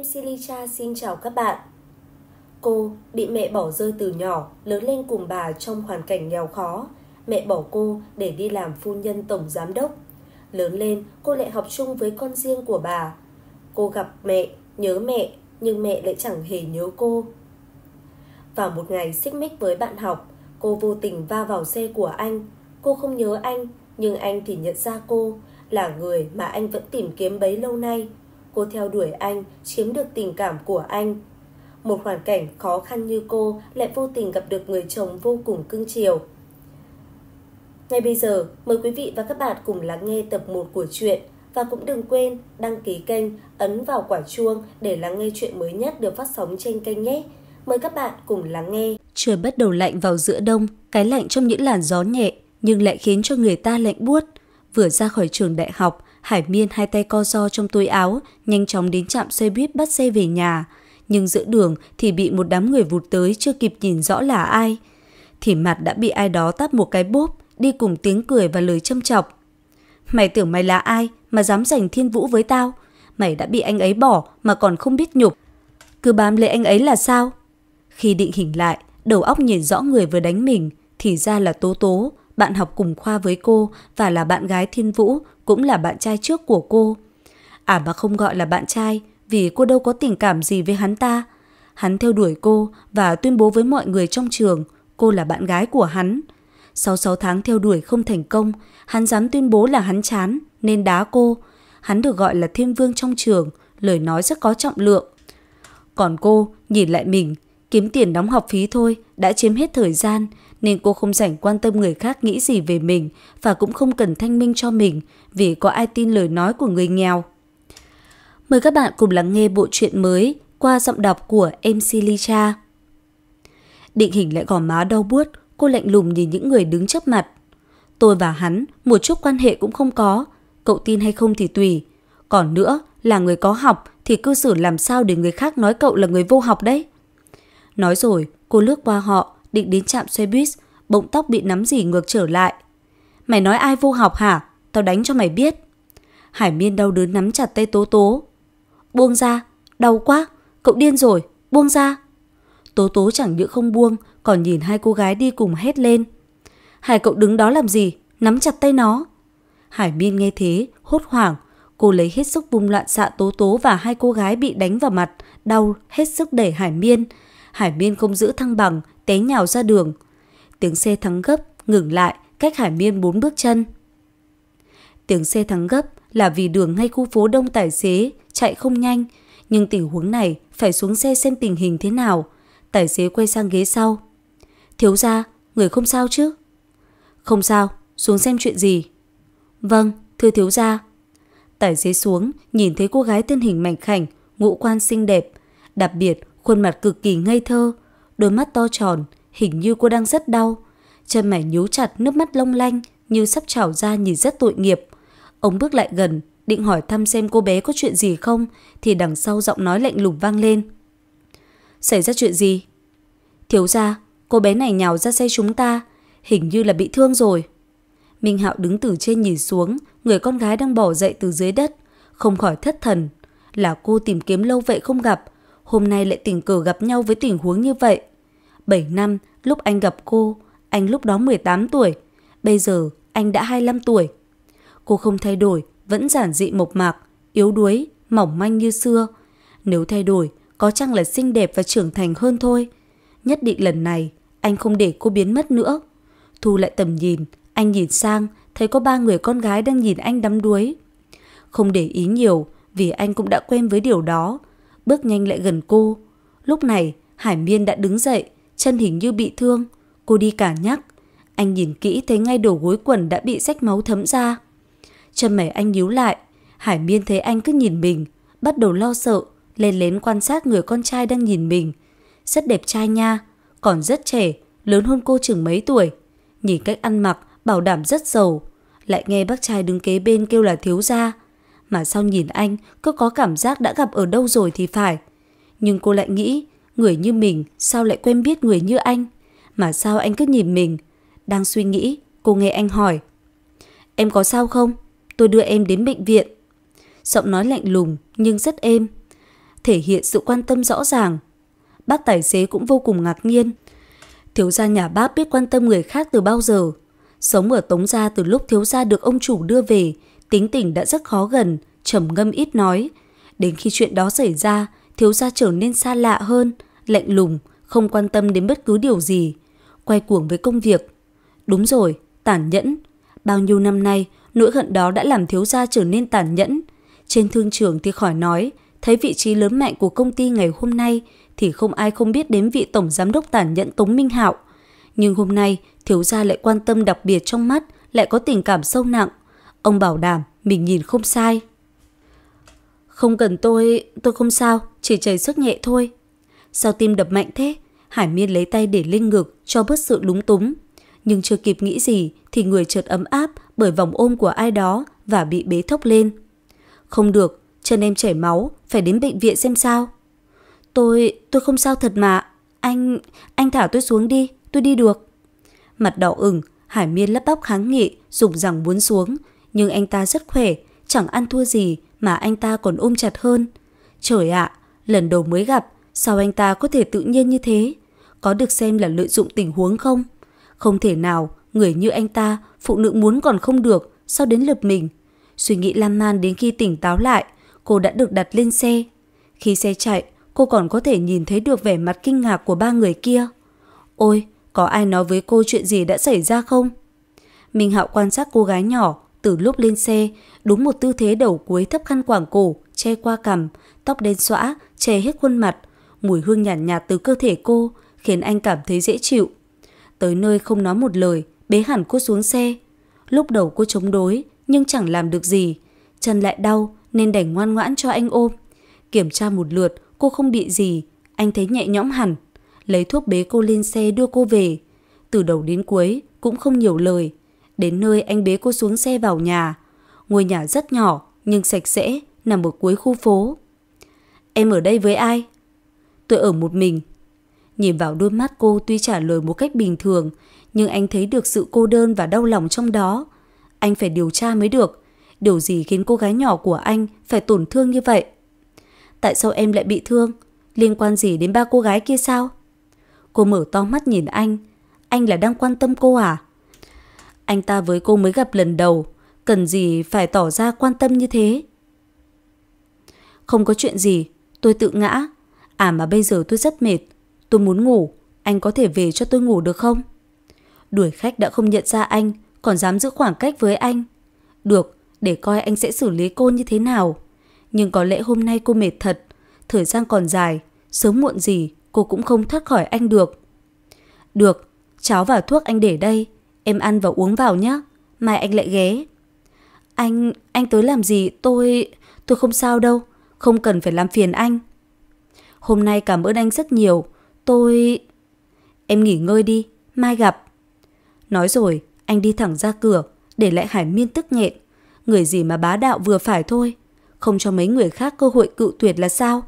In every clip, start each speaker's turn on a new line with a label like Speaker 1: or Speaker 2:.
Speaker 1: MC Licha xin chào các bạn. Cô bị mẹ bỏ rơi từ nhỏ, lớn lên cùng bà trong hoàn cảnh nghèo khó. Mẹ bỏ cô để đi làm phu nhân tổng giám đốc. Lớn lên, cô lại học chung với con riêng của bà. Cô gặp mẹ, nhớ mẹ, nhưng mẹ lại chẳng hề nhớ cô. Vào một ngày xích mích với bạn học, cô vô tình va vào xe của anh. Cô không nhớ anh, nhưng anh thì nhận ra cô là người mà anh vẫn tìm kiếm bấy lâu nay cô theo đuổi anh, chiếm được tình cảm của anh. Một hoàn cảnh khó khăn như cô lại vô tình gặp được người chồng vô cùng cưng chiều. Ngay bây giờ, mời quý vị và các bạn cùng lắng nghe tập 1 của truyện và cũng đừng quên đăng ký kênh, ấn vào quả chuông để lắng nghe chuyện mới nhất được phát sóng trên kênh nhé. Mời các bạn cùng lắng nghe. Trời bắt đầu lạnh vào giữa đông, cái lạnh trong những làn gió nhẹ nhưng lại khiến cho người ta lạnh buốt. Vừa ra khỏi trường đại học, Hải Miên hai tay co do trong túi áo, nhanh chóng đến trạm xe buýt bắt xe về nhà. Nhưng giữa đường thì bị một đám người vụt tới chưa kịp nhìn rõ là ai. Thì mặt đã bị ai đó tát một cái bốp, đi cùng tiếng cười và lời châm chọc. Mày tưởng mày là ai mà dám giành thiên vũ với tao? Mày đã bị anh ấy bỏ mà còn không biết nhục. Cứ bám lấy anh ấy là sao? Khi định hình lại, đầu óc nhìn rõ người vừa đánh mình, thì ra là Tố Tố, bạn học cùng khoa với cô và là bạn gái Thiên Vũ cũng là bạn trai trước của cô. À mà không gọi là bạn trai vì cô đâu có tình cảm gì với hắn ta. Hắn theo đuổi cô và tuyên bố với mọi người trong trường cô là bạn gái của hắn. Sau 6 tháng theo đuổi không thành công, hắn dám tuyên bố là hắn chán nên đá cô. Hắn được gọi là thiên vương trong trường, lời nói rất có trọng lượng. Còn cô, nhìn lại mình, kiếm tiền đóng học phí thôi, đã chiếm hết thời gian, nên cô không rảnh quan tâm người khác nghĩ gì về mình và cũng không cần thanh minh cho mình vì có ai tin lời nói của người nghèo. Mời các bạn cùng lắng nghe bộ truyện mới qua giọng đọc của MC Licha. Định hình lại gò má đau buốt, cô lạnh lùng nhìn những người đứng trước mặt. Tôi và hắn một chút quan hệ cũng không có, cậu tin hay không thì tùy. Còn nữa, là người có học thì cư xử làm sao để người khác nói cậu là người vô học đấy. Nói rồi, cô lướt qua họ, định đến trạm xe buýt, bỗng tóc bị nắm dỉ ngược trở lại. Mày nói ai vô học hả? Tao đánh cho mày biết. Hải Miên đau đớn nắm chặt tay Tố Tố. Buông ra, đau quá, cậu điên rồi, buông ra. Tố Tố chẳng những không buông, còn nhìn hai cô gái đi cùng hét lên. Hải cậu đứng đó làm gì, nắm chặt tay nó. Hải Miên nghe thế, hốt hoảng, cô lấy hết sức vùng loạn xạ Tố Tố và hai cô gái bị đánh vào mặt, đau hết sức đẩy Hải Miên. Hải Miên không giữ thăng bằng, té nhào ra đường. Tiếng xe thắng gấp, ngừng lại, cách Hải Miên bốn bước chân. Tiếng xe thắng gấp là vì đường ngay khu phố đông tài xế, chạy không nhanh, nhưng tình huống này phải xuống xe xem tình hình thế nào. Tài xế quay sang ghế sau. Thiếu ra, người không sao chứ? Không sao, xuống xem chuyện gì. Vâng, thưa thiếu gia. Tài xế xuống, nhìn thấy cô gái thân hình mảnh khảnh, ngũ quan xinh đẹp. Đặc biệt, khuôn mặt cực kỳ ngây thơ, đôi mắt to tròn, hình như cô đang rất đau. Chân mày nhíu chặt nước mắt long lanh như sắp trào ra nhìn rất tội nghiệp. Ông bước lại gần, định hỏi thăm xem cô bé có chuyện gì không thì đằng sau giọng nói lạnh lùng vang lên. Xảy ra chuyện gì? Thiếu ra, cô bé này nhào ra xe chúng ta, hình như là bị thương rồi. Minh Hạo đứng từ trên nhìn xuống, người con gái đang bỏ dậy từ dưới đất, không khỏi thất thần. Là cô tìm kiếm lâu vậy không gặp, hôm nay lại tình cờ gặp nhau với tình huống như vậy. 7 năm, lúc anh gặp cô, anh lúc đó 18 tuổi, bây giờ anh đã 25 tuổi. Cô không thay đổi, vẫn giản dị mộc mạc, yếu đuối, mỏng manh như xưa. Nếu thay đổi, có chăng là xinh đẹp và trưởng thành hơn thôi. Nhất định lần này, anh không để cô biến mất nữa. Thu lại tầm nhìn, anh nhìn sang, thấy có ba người con gái đang nhìn anh đắm đuối. Không để ý nhiều, vì anh cũng đã quen với điều đó, bước nhanh lại gần cô. Lúc này, Hải Miên đã đứng dậy, chân hình như bị thương. Cô đi cả nhắc. Anh nhìn kỹ thấy ngay đầu gối quần đã bị rách máu thấm ra. Chân mày anh nhíu lại. Hải Miên thấy anh cứ nhìn mình, bắt đầu lo sợ, lên lén quan sát người con trai đang nhìn mình. Rất đẹp trai nha, còn rất trẻ, lớn hơn cô chừng mấy tuổi. Nhìn cách ăn mặc, bảo đảm rất giàu. Lại nghe bác trai đứng kế bên kêu là thiếu gia mà sau nhìn anh cứ có cảm giác đã gặp ở đâu rồi thì phải. Nhưng cô lại nghĩ, người như mình sao lại quen biết người như anh? Mà sao anh cứ nhìn mình? Đang suy nghĩ, cô nghe anh hỏi. Em có sao không? Tôi đưa em đến bệnh viện. Giọng nói lạnh lùng nhưng rất êm. Thể hiện sự quan tâm rõ ràng. Bác tài xế cũng vô cùng ngạc nhiên. Thiếu gia nhà bác biết quan tâm người khác từ bao giờ. Sống ở Tống Gia từ lúc thiếu gia được ông chủ đưa về tính tình đã rất khó gần, trầm ngâm ít nói. Đến khi chuyện đó xảy ra, thiếu gia trở nên xa lạ hơn, lạnh lùng, không quan tâm đến bất cứ điều gì. Quay cuồng với công việc. Đúng rồi, tản nhẫn. Bao nhiêu năm nay, nỗi hận đó đã làm thiếu gia trở nên tản nhẫn. Trên thương trường thì khỏi nói, thấy vị trí lớn mạnh của công ty ngày hôm nay thì không ai không biết đến vị tổng giám đốc tản nhẫn Tống Minh Hạo. Nhưng hôm nay, thiếu gia lại quan tâm đặc biệt trong mắt, lại có tình cảm sâu nặng. Ông bảo đảm mình nhìn không sai. Không cần tôi, tôi không sao, chỉ chảy sức nhẹ thôi. Sao tim đập mạnh thế? Hải Miên lấy tay để lên ngực cho bớt sự lúng túng. Nhưng chưa kịp nghĩ gì thì người chợt ấm áp bởi vòng ôm của ai đó và bị bế thốc lên. Không được, chân em chảy máu, phải đến bệnh viện xem sao. Tôi, tôi không sao thật mà. Anh, anh thả tôi xuống đi, tôi đi được. Mặt đỏ ửng, Hải Miên lắp bóc kháng nghị, dùng rằng muốn xuống, nhưng anh ta rất khỏe, chẳng ăn thua gì mà anh ta còn ôm chặt hơn. Trời ạ, lần đầu mới gặp, sao anh ta có thể tự nhiên như thế? Có được xem là lợi dụng tình huống không? Không thể nào, người như anh ta, phụ nữ muốn còn không được, sao đến lượt mình? Suy nghĩ lan man đến khi tỉnh táo lại, cô đã được đặt lên xe. Khi xe chạy, cô còn có thể nhìn thấy được vẻ mặt kinh ngạc của ba người kia. Ôi, có ai nói với cô chuyện gì đã xảy ra không? Minh Hạo quan sát cô gái nhỏ, từ lúc lên xe, đúng một tư thế đầu cuối thấp khăn quảng cổ, che qua cằm, tóc đen xõa, che hết khuôn mặt. Mùi hương nhàn nhạt, nhạt từ cơ thể cô khiến anh cảm thấy dễ chịu. Tới nơi không nói một lời, bế hẳn cô xuống xe. Lúc đầu cô chống đối nhưng chẳng làm được gì. Chân lại đau nên đành ngoan ngoãn cho anh ôm. Kiểm tra một lượt, cô không bị gì, anh thấy nhẹ nhõm hẳn. Lấy thuốc bế cô lên xe đưa cô về. Từ đầu đến cuối cũng không nhiều lời, Đến nơi anh bế cô xuống xe vào nhà. Ngôi nhà rất nhỏ nhưng sạch sẽ, nằm ở cuối khu phố. Em ở đây với ai? Tôi ở một mình. Nhìn vào đôi mắt cô tuy trả lời một cách bình thường, nhưng anh thấy được sự cô đơn và đau lòng trong đó. Anh phải điều tra mới được. Điều gì khiến cô gái nhỏ của anh phải tổn thương như vậy? Tại sao em lại bị thương? Liên quan gì đến ba cô gái kia sao? Cô mở to mắt nhìn anh. Anh là đang quan tâm cô à? Anh ta với cô mới gặp lần đầu, cần gì phải tỏ ra quan tâm như thế. Không có chuyện gì, tôi tự ngã. À mà bây giờ tôi rất mệt, tôi muốn ngủ, anh có thể về cho tôi ngủ được không? Đuổi khách đã không nhận ra anh, còn dám giữ khoảng cách với anh. Được, để coi anh sẽ xử lý cô như thế nào. Nhưng có lẽ hôm nay cô mệt thật, thời gian còn dài, sớm muộn gì cô cũng không thoát khỏi anh được. Được, cháo và thuốc anh để đây, Em ăn và uống vào nhé, mai anh lại ghé. Anh, anh tới làm gì? Tôi, tôi không sao đâu, không cần phải làm phiền anh. Hôm nay cảm ơn anh rất nhiều, tôi... Em nghỉ ngơi đi, mai gặp. Nói rồi, anh đi thẳng ra cửa, để lại Hải Miên tức nghẹn. Người gì mà bá đạo vừa phải thôi, không cho mấy người khác cơ hội cự tuyệt là sao?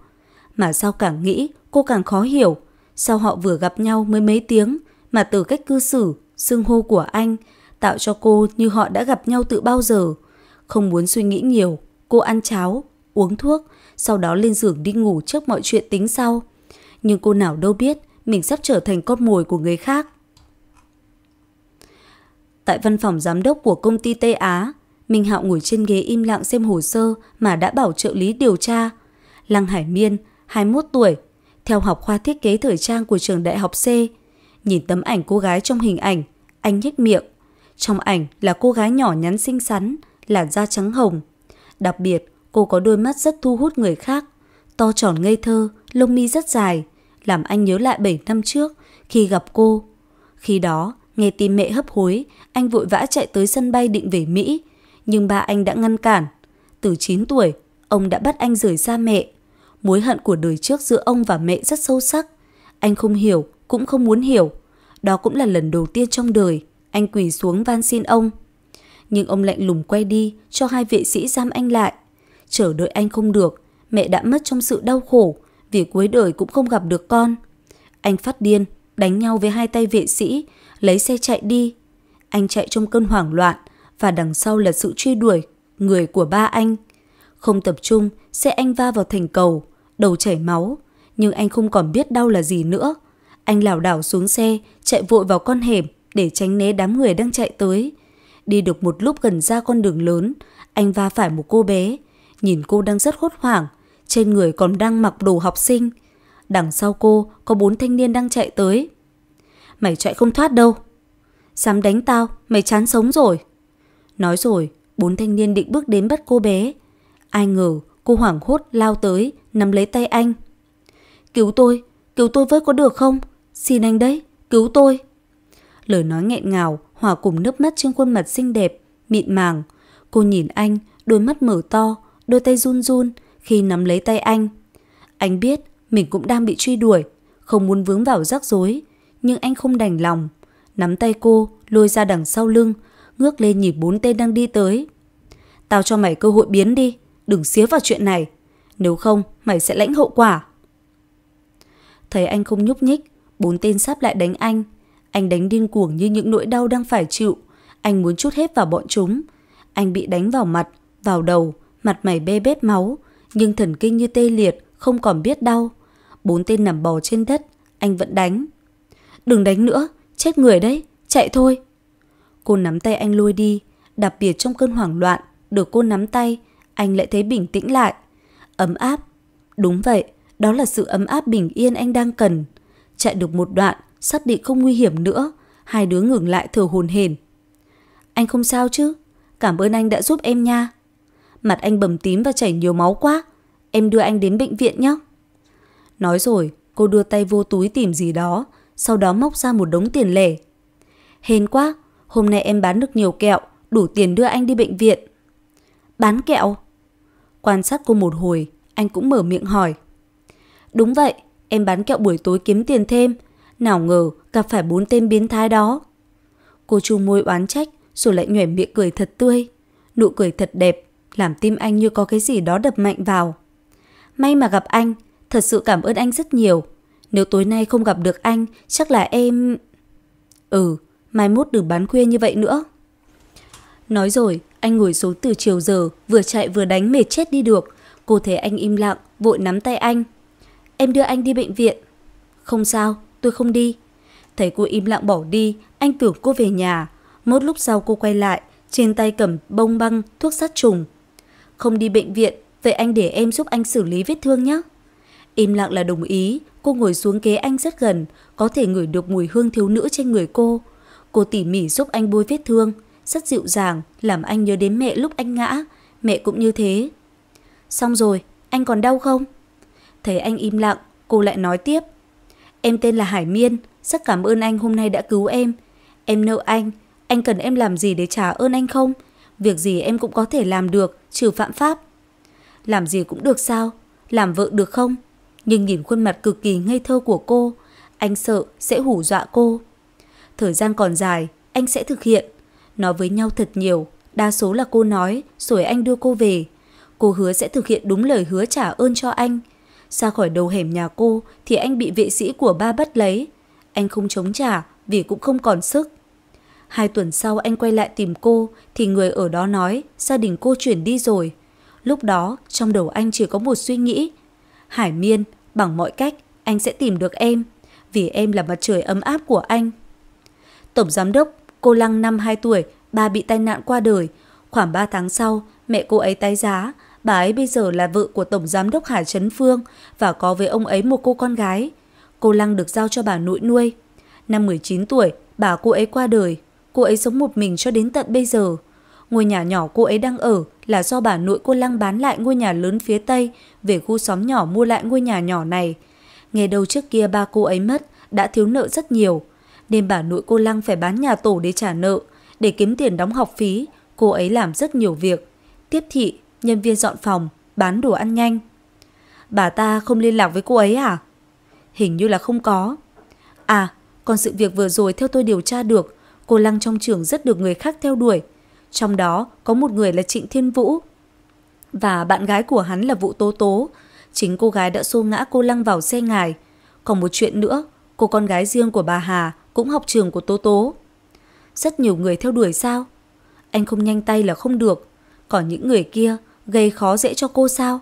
Speaker 1: Mà sao càng nghĩ, cô càng khó hiểu. Sao họ vừa gặp nhau mới mấy tiếng mà từ cách cư xử xưng hô của anh tạo cho cô như họ đã gặp nhau từ bao giờ. Không muốn suy nghĩ nhiều, cô ăn cháo, uống thuốc, sau đó lên giường đi ngủ trước mọi chuyện tính sau. Nhưng cô nào đâu biết mình sắp trở thành con mồi của người khác. Tại văn phòng giám đốc của công ty Tây Á, Minh Hạo ngồi trên ghế im lặng xem hồ sơ mà đã bảo trợ lý điều tra. Lăng Hải Miên, 21 tuổi, theo học khoa thiết kế thời trang của trường đại học C, Nhìn tấm ảnh cô gái trong hình ảnh, anh nhếch miệng. Trong ảnh là cô gái nhỏ nhắn xinh xắn, làn da trắng hồng. Đặc biệt, cô có đôi mắt rất thu hút người khác, to tròn ngây thơ, lông mi rất dài, làm anh nhớ lại 7 năm trước khi gặp cô. Khi đó, nghe tin mẹ hấp hối, anh vội vã chạy tới sân bay định về Mỹ, nhưng ba anh đã ngăn cản. Từ 9 tuổi, ông đã bắt anh rời xa mẹ. Mối hận của đời trước giữa ông và mẹ rất sâu sắc. Anh không hiểu, cũng không muốn hiểu. Đó cũng là lần đầu tiên trong đời anh quỳ xuống van xin ông. Nhưng ông lạnh lùng quay đi cho hai vệ sĩ giam anh lại. Chờ đợi anh không được, mẹ đã mất trong sự đau khổ vì cuối đời cũng không gặp được con. Anh phát điên, đánh nhau với hai tay vệ sĩ, lấy xe chạy đi. Anh chạy trong cơn hoảng loạn và đằng sau là sự truy đuổi người của ba anh. Không tập trung, xe anh va vào thành cầu, đầu chảy máu, nhưng anh không còn biết đau là gì nữa. Anh lảo đảo xuống xe, chạy vội vào con hẻm để tránh né đám người đang chạy tới. Đi được một lúc gần ra con đường lớn, anh va phải một cô bé. Nhìn cô đang rất hốt hoảng, trên người còn đang mặc đồ học sinh. Đằng sau cô có bốn thanh niên đang chạy tới. Mày chạy không thoát đâu. Dám đánh tao, mày chán sống rồi. Nói rồi, bốn thanh niên định bước đến bắt cô bé. Ai ngờ cô hoảng hốt lao tới, nắm lấy tay anh. Cứu tôi, cứu tôi với có được không? Xin anh đấy, cứu tôi. Lời nói nghẹn ngào, hòa cùng nước mắt trên khuôn mặt xinh đẹp, mịn màng. Cô nhìn anh, đôi mắt mở to, đôi tay run run khi nắm lấy tay anh. Anh biết mình cũng đang bị truy đuổi, không muốn vướng vào rắc rối, nhưng anh không đành lòng. Nắm tay cô, lôi ra đằng sau lưng, ngước lên nhìn bốn tên đang đi tới. Tao cho mày cơ hội biến đi, đừng xía vào chuyện này. Nếu không, mày sẽ lãnh hậu quả. Thấy anh không nhúc nhích, Bốn tên sắp lại đánh anh. Anh đánh điên cuồng như những nỗi đau đang phải chịu. Anh muốn chút hết vào bọn chúng. Anh bị đánh vào mặt, vào đầu, mặt mày bê bết máu. Nhưng thần kinh như tê liệt, không còn biết đau. Bốn tên nằm bò trên đất, anh vẫn đánh. Đừng đánh nữa, chết người đấy, chạy thôi. Cô nắm tay anh lôi đi, đặc biệt trong cơn hoảng loạn, được cô nắm tay, anh lại thấy bình tĩnh lại. Ấm áp. Đúng vậy, đó là sự ấm áp bình yên anh đang cần. Chạy được một đoạn, xác định không nguy hiểm nữa, hai đứa ngừng lại thở hồn hển. Anh không sao chứ? Cảm ơn anh đã giúp em nha. Mặt anh bầm tím và chảy nhiều máu quá, em đưa anh đến bệnh viện nhé. Nói rồi, cô đưa tay vô túi tìm gì đó, sau đó móc ra một đống tiền lẻ. Hên quá, hôm nay em bán được nhiều kẹo, đủ tiền đưa anh đi bệnh viện. Bán kẹo? Quan sát cô một hồi, anh cũng mở miệng hỏi. Đúng vậy, em bán kẹo buổi tối kiếm tiền thêm, nào ngờ gặp phải bốn tên biến thái đó. Cô chu môi oán trách rồi lại nhoẻn miệng cười thật tươi. Nụ cười thật đẹp, làm tim anh như có cái gì đó đập mạnh vào. May mà gặp anh, thật sự cảm ơn anh rất nhiều. Nếu tối nay không gặp được anh, chắc là em... Ừ, mai mốt đừng bán khuya như vậy nữa. Nói rồi, anh ngồi xuống từ chiều giờ, vừa chạy vừa đánh mệt chết đi được. Cô thấy anh im lặng, vội nắm tay anh, em đưa anh đi bệnh viện. Không sao, tôi không đi. Thấy cô im lặng bỏ đi, anh tưởng cô về nhà. Một lúc sau cô quay lại, trên tay cầm bông băng, thuốc sát trùng. Không đi bệnh viện, vậy anh để em giúp anh xử lý vết thương nhé. Im lặng là đồng ý, cô ngồi xuống kế anh rất gần, có thể ngửi được mùi hương thiếu nữ trên người cô. Cô tỉ mỉ giúp anh bôi vết thương, rất dịu dàng, làm anh nhớ đến mẹ lúc anh ngã, mẹ cũng như thế. Xong rồi, anh còn đau không? Thấy anh im lặng, cô lại nói tiếp. Em tên là Hải Miên, rất cảm ơn anh hôm nay đã cứu em. Em nợ anh, anh cần em làm gì để trả ơn anh không? Việc gì em cũng có thể làm được, trừ phạm pháp. Làm gì cũng được sao? Làm vợ được không? Nhưng nhìn khuôn mặt cực kỳ ngây thơ của cô, anh sợ sẽ hủ dọa cô. Thời gian còn dài, anh sẽ thực hiện. Nói với nhau thật nhiều, đa số là cô nói, rồi anh đưa cô về. Cô hứa sẽ thực hiện đúng lời hứa trả ơn cho anh. Ra khỏi đầu hẻm nhà cô thì anh bị vệ sĩ của ba bắt lấy. Anh không chống trả vì cũng không còn sức. Hai tuần sau anh quay lại tìm cô thì người ở đó nói gia đình cô chuyển đi rồi. Lúc đó trong đầu anh chỉ có một suy nghĩ. Hải miên, bằng mọi cách anh sẽ tìm được em vì em là mặt trời ấm áp của anh. Tổng giám đốc, cô Lăng năm 2 tuổi, ba bị tai nạn qua đời. Khoảng 3 tháng sau, mẹ cô ấy tái giá Bà ấy bây giờ là vợ của Tổng Giám đốc Hà Trấn Phương và có với ông ấy một cô con gái. Cô Lăng được giao cho bà nội nuôi. Năm 19 tuổi, bà cô ấy qua đời. Cô ấy sống một mình cho đến tận bây giờ. Ngôi nhà nhỏ cô ấy đang ở là do bà nội cô Lăng bán lại ngôi nhà lớn phía Tây về khu xóm nhỏ mua lại ngôi nhà nhỏ này. Nghe đầu trước kia ba cô ấy mất, đã thiếu nợ rất nhiều. Nên bà nội cô Lăng phải bán nhà tổ để trả nợ, để kiếm tiền đóng học phí. Cô ấy làm rất nhiều việc. Tiếp thị, nhân viên dọn phòng, bán đồ ăn nhanh. Bà ta không liên lạc với cô ấy à? Hình như là không có. À, còn sự việc vừa rồi theo tôi điều tra được, cô Lăng trong trường rất được người khác theo đuổi. Trong đó có một người là Trịnh Thiên Vũ. Và bạn gái của hắn là Vũ Tố Tố. Chính cô gái đã xô ngã cô Lăng vào xe ngài. Còn một chuyện nữa, cô con gái riêng của bà Hà cũng học trường của Tố Tố. Rất nhiều người theo đuổi sao? Anh không nhanh tay là không được. Còn những người kia gây khó dễ cho cô sao?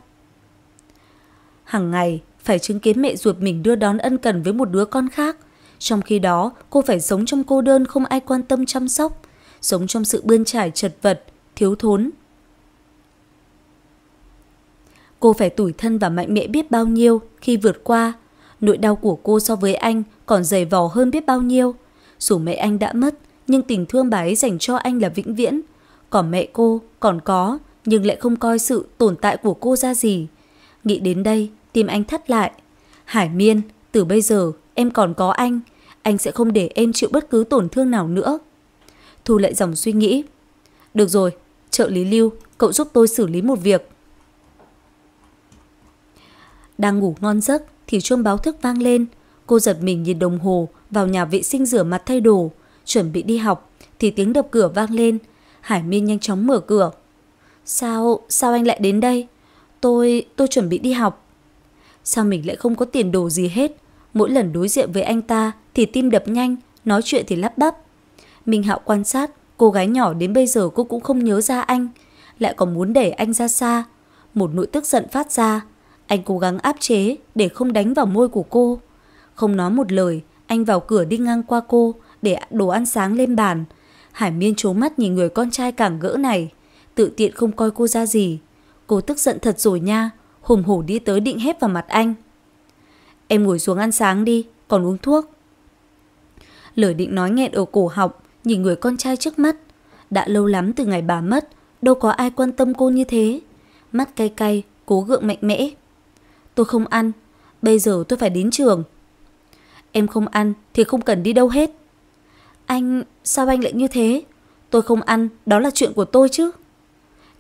Speaker 1: Hằng ngày, phải chứng kiến mẹ ruột mình đưa đón ân cần với một đứa con khác. Trong khi đó, cô phải sống trong cô đơn không ai quan tâm chăm sóc, sống trong sự bươn trải chật vật, thiếu thốn. Cô phải tủi thân và mạnh mẽ biết bao nhiêu khi vượt qua. Nỗi đau của cô so với anh còn dày vò hơn biết bao nhiêu. Dù mẹ anh đã mất, nhưng tình thương bà ấy dành cho anh là vĩnh viễn. Còn mẹ cô còn có, nhưng lại không coi sự tồn tại của cô ra gì. Nghĩ đến đây, tim anh thắt lại. Hải Miên, từ bây giờ em còn có anh, anh sẽ không để em chịu bất cứ tổn thương nào nữa. Thu lại dòng suy nghĩ. Được rồi, trợ lý Lưu, cậu giúp tôi xử lý một việc. Đang ngủ ngon giấc thì chuông báo thức vang lên. Cô giật mình nhìn đồng hồ, vào nhà vệ sinh rửa mặt thay đồ, chuẩn bị đi học thì tiếng đập cửa vang lên. Hải Miên nhanh chóng mở cửa. Sao, sao anh lại đến đây? Tôi, tôi chuẩn bị đi học. Sao mình lại không có tiền đồ gì hết? Mỗi lần đối diện với anh ta thì tim đập nhanh, nói chuyện thì lắp bắp. Minh Hạo quan sát, cô gái nhỏ đến bây giờ cô cũng không nhớ ra anh. Lại còn muốn để anh ra xa. Một nỗi tức giận phát ra. Anh cố gắng áp chế để không đánh vào môi của cô. Không nói một lời, anh vào cửa đi ngang qua cô để đồ ăn sáng lên bàn. Hải Miên trố mắt nhìn người con trai càng gỡ này tự tiện không coi cô ra gì. Cô tức giận thật rồi nha, hùng hổ đi tới định hét vào mặt anh. Em ngồi xuống ăn sáng đi, còn uống thuốc. Lời định nói nghẹn ở cổ họng, nhìn người con trai trước mắt. Đã lâu lắm từ ngày bà mất, đâu có ai quan tâm cô như thế. Mắt cay cay, cố gượng mạnh mẽ. Tôi không ăn, bây giờ tôi phải đến trường. Em không ăn thì không cần đi đâu hết. Anh, sao anh lại như thế? Tôi không ăn, đó là chuyện của tôi chứ.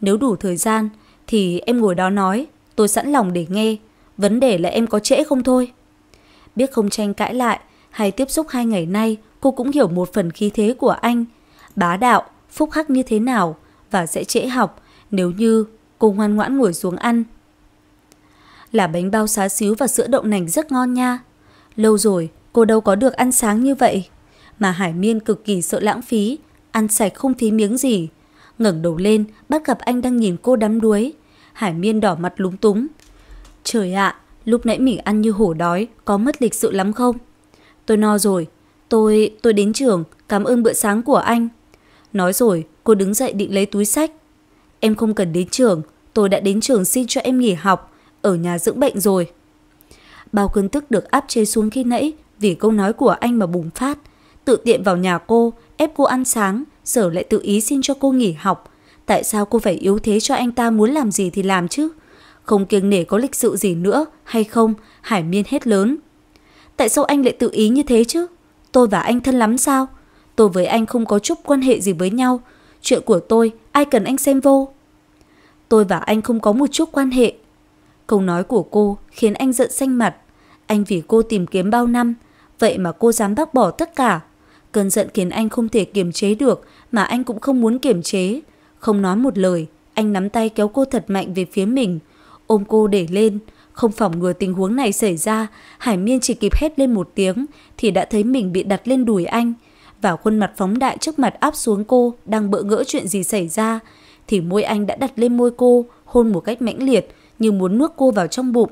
Speaker 1: Nếu đủ thời gian thì em ngồi đó nói, tôi sẵn lòng để nghe, vấn đề là em có trễ không thôi. Biết không tranh cãi lại hay tiếp xúc hai ngày nay, cô cũng hiểu một phần khí thế của anh, bá đạo, phúc hắc như thế nào và sẽ trễ học nếu như cô ngoan ngoãn ngồi xuống ăn. Là bánh bao xá xíu và sữa đậu nành rất ngon nha. Lâu rồi cô đâu có được ăn sáng như vậy. Mà Hải Miên cực kỳ sợ lãng phí, ăn sạch không thấy miếng gì, ngẩng đầu lên, bắt gặp anh đang nhìn cô đắm đuối. Hải Miên đỏ mặt lúng túng. Trời ạ, lúc nãy mình ăn như hổ đói, có mất lịch sự lắm không? Tôi no rồi, tôi, tôi đến trường, cảm ơn bữa sáng của anh. Nói rồi, cô đứng dậy định lấy túi sách. Em không cần đến trường, tôi đã đến trường xin cho em nghỉ học, ở nhà dưỡng bệnh rồi. Bao cơn tức được áp chế xuống khi nãy vì câu nói của anh mà bùng phát. Tự tiện vào nhà cô, ép cô ăn sáng, sở lại tự ý xin cho cô nghỉ học. Tại sao cô phải yếu thế cho anh ta muốn làm gì thì làm chứ? Không kiêng nể có lịch sự gì nữa hay không? Hải Miên hết lớn. Tại sao anh lại tự ý như thế chứ? Tôi và anh thân lắm sao? Tôi với anh không có chút quan hệ gì với nhau. Chuyện của tôi, ai cần anh xem vô? Tôi và anh không có một chút quan hệ. Câu nói của cô khiến anh giận xanh mặt. Anh vì cô tìm kiếm bao năm, vậy mà cô dám bác bỏ tất cả Cơn giận khiến anh không thể kiềm chế được mà anh cũng không muốn kiềm chế. Không nói một lời, anh nắm tay kéo cô thật mạnh về phía mình, ôm cô để lên. Không phòng ngừa tình huống này xảy ra, Hải Miên chỉ kịp hét lên một tiếng thì đã thấy mình bị đặt lên đùi anh. Và khuôn mặt phóng đại trước mặt áp xuống cô đang bỡ ngỡ chuyện gì xảy ra. Thì môi anh đã đặt lên môi cô, hôn một cách mãnh liệt như muốn nuốt cô vào trong bụng.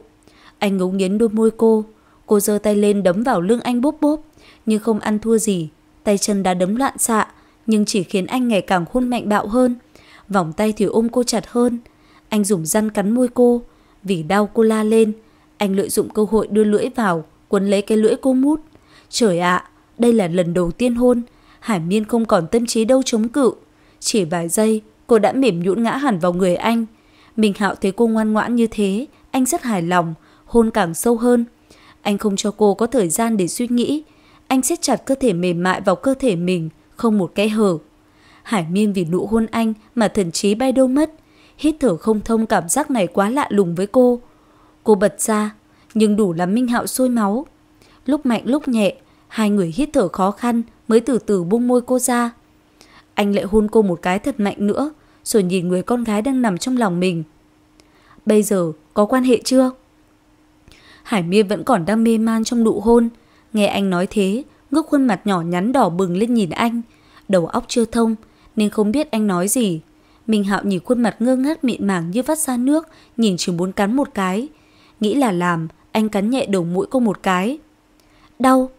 Speaker 1: Anh ngấu nghiến đôi môi cô. Cô giơ tay lên đấm vào lưng anh bốp bốp nhưng không ăn thua gì tay chân đã đấm loạn xạ, nhưng chỉ khiến anh ngày càng hôn mạnh bạo hơn. Vòng tay thì ôm cô chặt hơn. Anh dùng răng cắn môi cô, vì đau cô la lên. Anh lợi dụng cơ hội đưa lưỡi vào, quấn lấy cái lưỡi cô mút. Trời ạ, à, đây là lần đầu tiên hôn. Hải Miên không còn tâm trí đâu chống cự. Chỉ vài giây, cô đã mỉm nhũn ngã hẳn vào người anh. Mình Hạo thấy cô ngoan ngoãn như thế, anh rất hài lòng, hôn càng sâu hơn. Anh không cho cô có thời gian để suy nghĩ, anh siết chặt cơ thể mềm mại vào cơ thể mình, không một cái hở. Hải Miên vì nụ hôn anh mà thần trí bay đâu mất. Hít thở không thông cảm giác này quá lạ lùng với cô. Cô bật ra, nhưng đủ làm Minh Hạo sôi máu. Lúc mạnh lúc nhẹ, hai người hít thở khó khăn mới từ từ buông môi cô ra. Anh lại hôn cô một cái thật mạnh nữa, rồi nhìn người con gái đang nằm trong lòng mình. Bây giờ có quan hệ chưa? Hải Miên vẫn còn đang mê man trong nụ hôn, Nghe anh nói thế, ngước khuôn mặt nhỏ nhắn đỏ bừng lên nhìn anh. Đầu óc chưa thông, nên không biết anh nói gì. Minh Hạo nhìn khuôn mặt ngơ ngác mịn màng như vắt ra nước, nhìn chỉ muốn cắn một cái. Nghĩ là làm, anh cắn nhẹ đầu mũi cô một cái. Đau.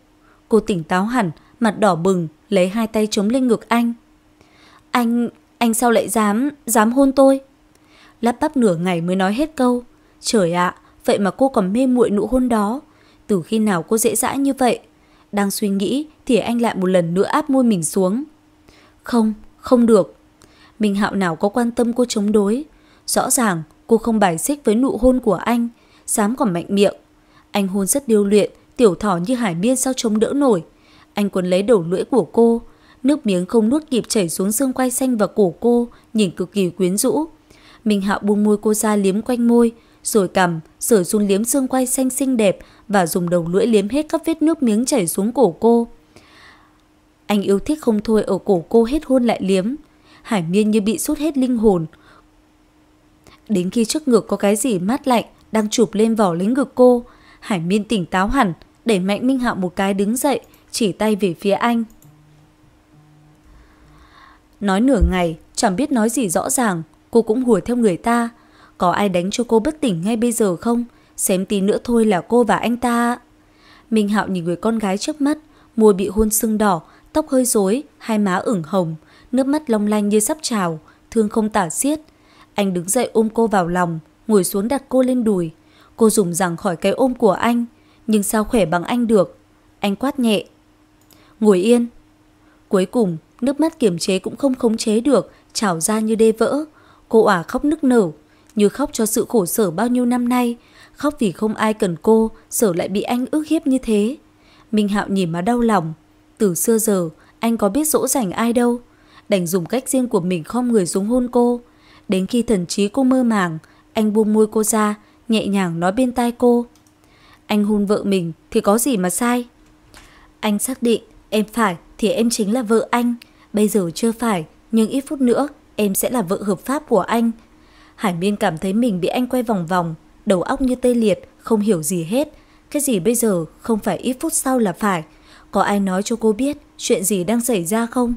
Speaker 1: Cô tỉnh táo hẳn, mặt đỏ bừng, lấy hai tay chống lên ngực anh. Anh, anh sao lại dám, dám hôn tôi? Lắp bắp nửa ngày mới nói hết câu. Trời ạ, vậy mà cô còn mê muội nụ hôn đó. Từ khi nào cô dễ dãi như vậy? Đang suy nghĩ thì anh lại một lần nữa áp môi mình xuống. Không, không được. Minh Hạo nào có quan tâm cô chống đối. Rõ ràng cô không bài xích với nụ hôn của anh, dám còn mạnh miệng. Anh hôn rất điêu luyện, tiểu thỏ như hải biên sao chống đỡ nổi. Anh cuốn lấy đầu lưỡi của cô, nước miếng không nuốt kịp chảy xuống xương quai xanh và cổ cô, nhìn cực kỳ quyến rũ. Minh Hạo buông môi cô ra liếm quanh môi, rồi cầm, sửa run liếm xương quay xanh xinh đẹp và dùng đầu lưỡi liếm hết các vết nước miếng chảy xuống cổ cô. Anh yêu thích không thôi ở cổ cô hết hôn lại liếm. Hải miên như bị sút hết linh hồn. Đến khi trước ngực có cái gì mát lạnh đang chụp lên vỏ lính ngực cô, Hải miên tỉnh táo hẳn, đẩy mạnh Minh Hạo một cái đứng dậy, chỉ tay về phía anh. Nói nửa ngày, chẳng biết nói gì rõ ràng, cô cũng hùa theo người ta. Có ai đánh cho cô bất tỉnh ngay bây giờ không? Xém tí nữa thôi là cô và anh ta. Minh Hạo nhìn người con gái trước mắt, môi bị hôn sưng đỏ, tóc hơi rối, hai má ửng hồng, nước mắt long lanh như sắp trào, thương không tả xiết. Anh đứng dậy ôm cô vào lòng, ngồi xuống đặt cô lên đùi. Cô dùng rằng khỏi cái ôm của anh, nhưng sao khỏe bằng anh được. Anh quát nhẹ. Ngồi yên. Cuối cùng, nước mắt kiềm chế cũng không khống chế được, trào ra như đê vỡ. Cô ả khóc nức nở, như khóc cho sự khổ sở bao nhiêu năm nay, khóc vì không ai cần cô, sở lại bị anh ước hiếp như thế. Minh Hạo nhìn mà đau lòng. Từ xưa giờ, anh có biết dỗ dành ai đâu. Đành dùng cách riêng của mình khom người xuống hôn cô. Đến khi thần trí cô mơ màng, anh buông môi cô ra, nhẹ nhàng nói bên tai cô. Anh hôn vợ mình thì có gì mà sai. Anh xác định em phải thì em chính là vợ anh. Bây giờ chưa phải, nhưng ít phút nữa em sẽ là vợ hợp pháp của anh. Hải Miên cảm thấy mình bị anh quay vòng vòng, đầu óc như tê liệt, không hiểu gì hết. Cái gì bây giờ không phải ít phút sau là phải. Có ai nói cho cô biết chuyện gì đang xảy ra không?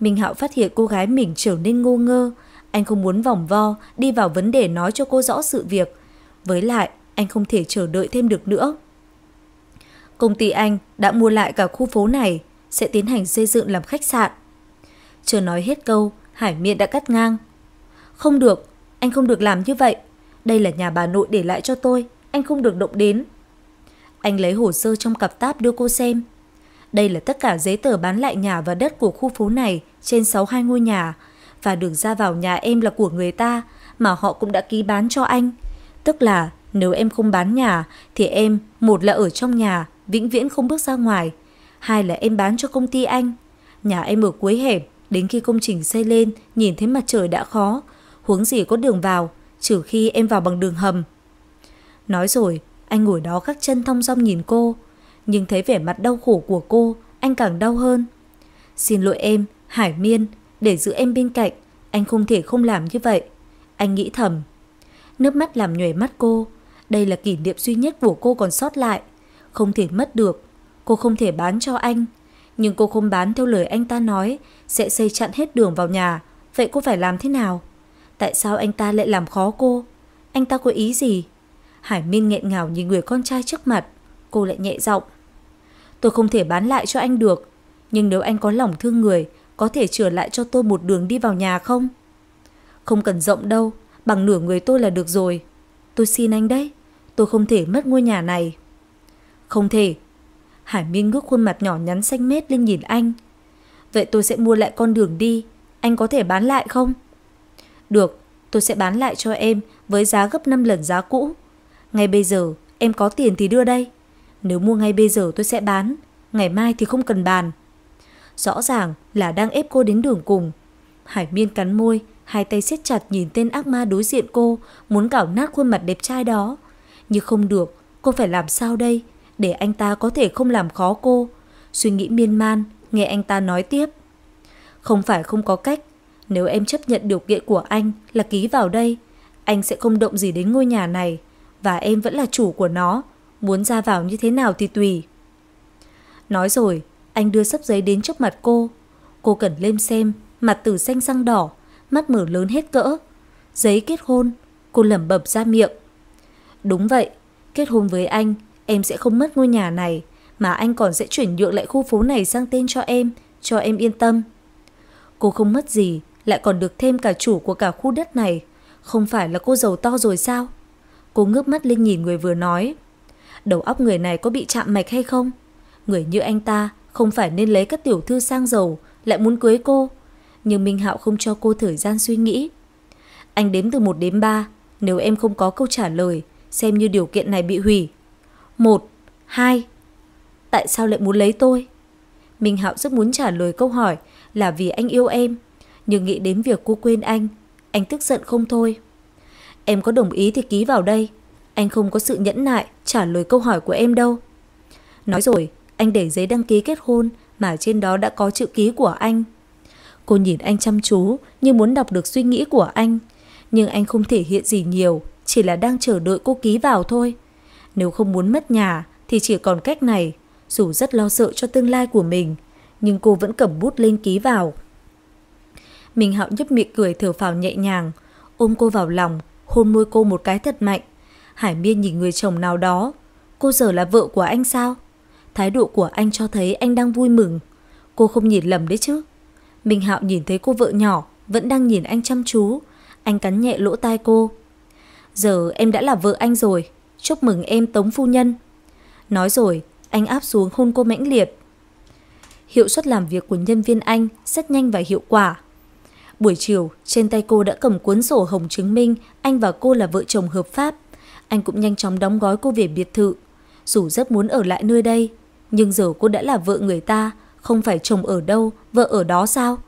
Speaker 1: Minh Hạo phát hiện cô gái mình trở nên ngô ngơ. Anh không muốn vòng vo, đi vào vấn đề nói cho cô rõ sự việc. Với lại, anh không thể chờ đợi thêm được nữa. Công ty anh đã mua lại cả khu phố này, sẽ tiến hành xây dựng làm khách sạn. Chưa nói hết câu, Hải Miên đã cắt ngang. Không được, anh không được làm như vậy. Đây là nhà bà nội để lại cho tôi. Anh không được động đến. Anh lấy hồ sơ trong cặp táp đưa cô xem. Đây là tất cả giấy tờ bán lại nhà và đất của khu phố này trên 62 ngôi nhà. Và đường ra vào nhà em là của người ta mà họ cũng đã ký bán cho anh. Tức là nếu em không bán nhà thì em một là ở trong nhà, vĩnh viễn không bước ra ngoài. Hai là em bán cho công ty anh. Nhà em ở cuối hẻm, đến khi công trình xây lên, nhìn thấy mặt trời đã khó, huống gì có đường vào, trừ khi em vào bằng đường hầm. Nói rồi, anh ngồi đó khắc chân thong dong nhìn cô, nhưng thấy vẻ mặt đau khổ của cô, anh càng đau hơn. Xin lỗi em, Hải Miên, để giữ em bên cạnh, anh không thể không làm như vậy. Anh nghĩ thầm. Nước mắt làm nhòe mắt cô, đây là kỷ niệm duy nhất của cô còn sót lại, không thể mất được. Cô không thể bán cho anh, nhưng cô không bán theo lời anh ta nói, sẽ xây chặn hết đường vào nhà, vậy cô phải làm thế nào? Tại sao anh ta lại làm khó cô? Anh ta có ý gì? Hải Minh nghẹn ngào nhìn người con trai trước mặt. Cô lại nhẹ giọng. Tôi không thể bán lại cho anh được. Nhưng nếu anh có lòng thương người, có thể trở lại cho tôi một đường đi vào nhà không? Không cần rộng đâu, bằng nửa người tôi là được rồi. Tôi xin anh đấy, tôi không thể mất ngôi nhà này. Không thể. Hải Minh ngước khuôn mặt nhỏ nhắn xanh mét lên nhìn anh. Vậy tôi sẽ mua lại con đường đi, anh có thể bán lại không? Được, tôi sẽ bán lại cho em với giá gấp 5 lần giá cũ. Ngay bây giờ, em có tiền thì đưa đây. Nếu mua ngay bây giờ tôi sẽ bán, ngày mai thì không cần bàn. Rõ ràng là đang ép cô đến đường cùng. Hải Miên cắn môi, hai tay siết chặt nhìn tên ác ma đối diện cô, muốn cào nát khuôn mặt đẹp trai đó. Nhưng không được, cô phải làm sao đây, để anh ta có thể không làm khó cô. Suy nghĩ miên man, nghe anh ta nói tiếp. Không phải không có cách, nếu em chấp nhận điều kiện của anh là ký vào đây, anh sẽ không động gì đến ngôi nhà này và em vẫn là chủ của nó, muốn ra vào như thế nào thì tùy. Nói rồi, anh đưa sấp giấy đến trước mặt cô. Cô cần lên xem, mặt từ xanh sang đỏ, mắt mở lớn hết cỡ. Giấy kết hôn, cô lẩm bẩm ra miệng. Đúng vậy, kết hôn với anh, em sẽ không mất ngôi nhà này, mà anh còn sẽ chuyển nhượng lại khu phố này sang tên cho em, cho em yên tâm. Cô không mất gì, lại còn được thêm cả chủ của cả khu đất này, không phải là cô giàu to rồi sao? Cô ngước mắt lên nhìn người vừa nói. Đầu óc người này có bị chạm mạch hay không? Người như anh ta không phải nên lấy các tiểu thư sang giàu lại muốn cưới cô. Nhưng Minh Hạo không cho cô thời gian suy nghĩ. Anh đếm từ 1 đến 3, nếu em không có câu trả lời, xem như điều kiện này bị hủy. 1, 2. Tại sao lại muốn lấy tôi? Minh Hạo rất muốn trả lời câu hỏi là vì anh yêu em, nhưng nghĩ đến việc cô quên anh, anh tức giận không thôi. Em có đồng ý thì ký vào đây, anh không có sự nhẫn nại trả lời câu hỏi của em đâu. Nói rồi, anh để giấy đăng ký kết hôn mà trên đó đã có chữ ký của anh. Cô nhìn anh chăm chú như muốn đọc được suy nghĩ của anh, nhưng anh không thể hiện gì nhiều, chỉ là đang chờ đợi cô ký vào thôi. Nếu không muốn mất nhà thì chỉ còn cách này, dù rất lo sợ cho tương lai của mình, nhưng cô vẫn cầm bút lên ký vào minh hạo nhấp miệng cười thở phào nhẹ nhàng, ôm cô vào lòng, hôn môi cô một cái thật mạnh. Hải Miên nhìn người chồng nào đó, cô giờ là vợ của anh sao? Thái độ của anh cho thấy anh đang vui mừng. Cô không nhìn lầm đấy chứ. Minh Hạo nhìn thấy cô vợ nhỏ, vẫn đang nhìn anh chăm chú. Anh cắn nhẹ lỗ tai cô. Giờ em đã là vợ anh rồi, chúc mừng em Tống Phu Nhân. Nói rồi, anh áp xuống hôn cô mãnh liệt. Hiệu suất làm việc của nhân viên anh rất nhanh và hiệu quả. Buổi chiều, trên tay cô đã cầm cuốn sổ hồng chứng minh anh và cô là vợ chồng hợp pháp. Anh cũng nhanh chóng đóng gói cô về biệt thự. Dù rất muốn ở lại nơi đây, nhưng giờ cô đã là vợ người ta, không phải chồng ở đâu, vợ ở đó sao?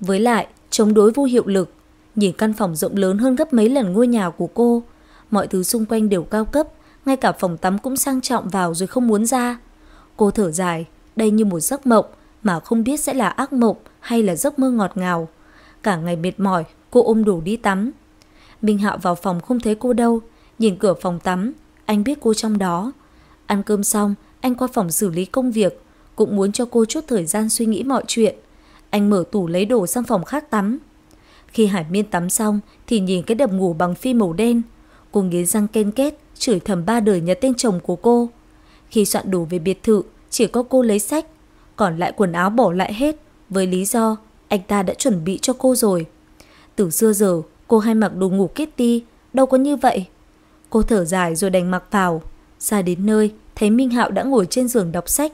Speaker 1: Với lại, chống đối vô hiệu lực, nhìn căn phòng rộng lớn hơn gấp mấy lần ngôi nhà của cô. Mọi thứ xung quanh đều cao cấp, ngay cả phòng tắm cũng sang trọng vào rồi không muốn ra. Cô thở dài, đây như một giấc mộng mà không biết sẽ là ác mộng hay là giấc mơ ngọt ngào cả ngày mệt mỏi, cô ôm đủ đi tắm. Minh Hạo vào phòng không thấy cô đâu, nhìn cửa phòng tắm, anh biết cô trong đó. Ăn cơm xong, anh qua phòng xử lý công việc, cũng muốn cho cô chút thời gian suy nghĩ mọi chuyện. Anh mở tủ lấy đồ sang phòng khác tắm. Khi Hải Miên tắm xong thì nhìn cái đầm ngủ bằng phi màu đen. Cô nghiến răng ken kết, chửi thầm ba đời nhà tên chồng của cô. Khi soạn đồ về biệt thự, chỉ có cô lấy sách, còn lại quần áo bỏ lại hết với lý do anh ta đã chuẩn bị cho cô rồi. Từ xưa giờ, cô hay mặc đồ ngủ ti, đâu có như vậy. Cô thở dài rồi đành mặc vào. Ra đến nơi, thấy Minh Hạo đã ngồi trên giường đọc sách.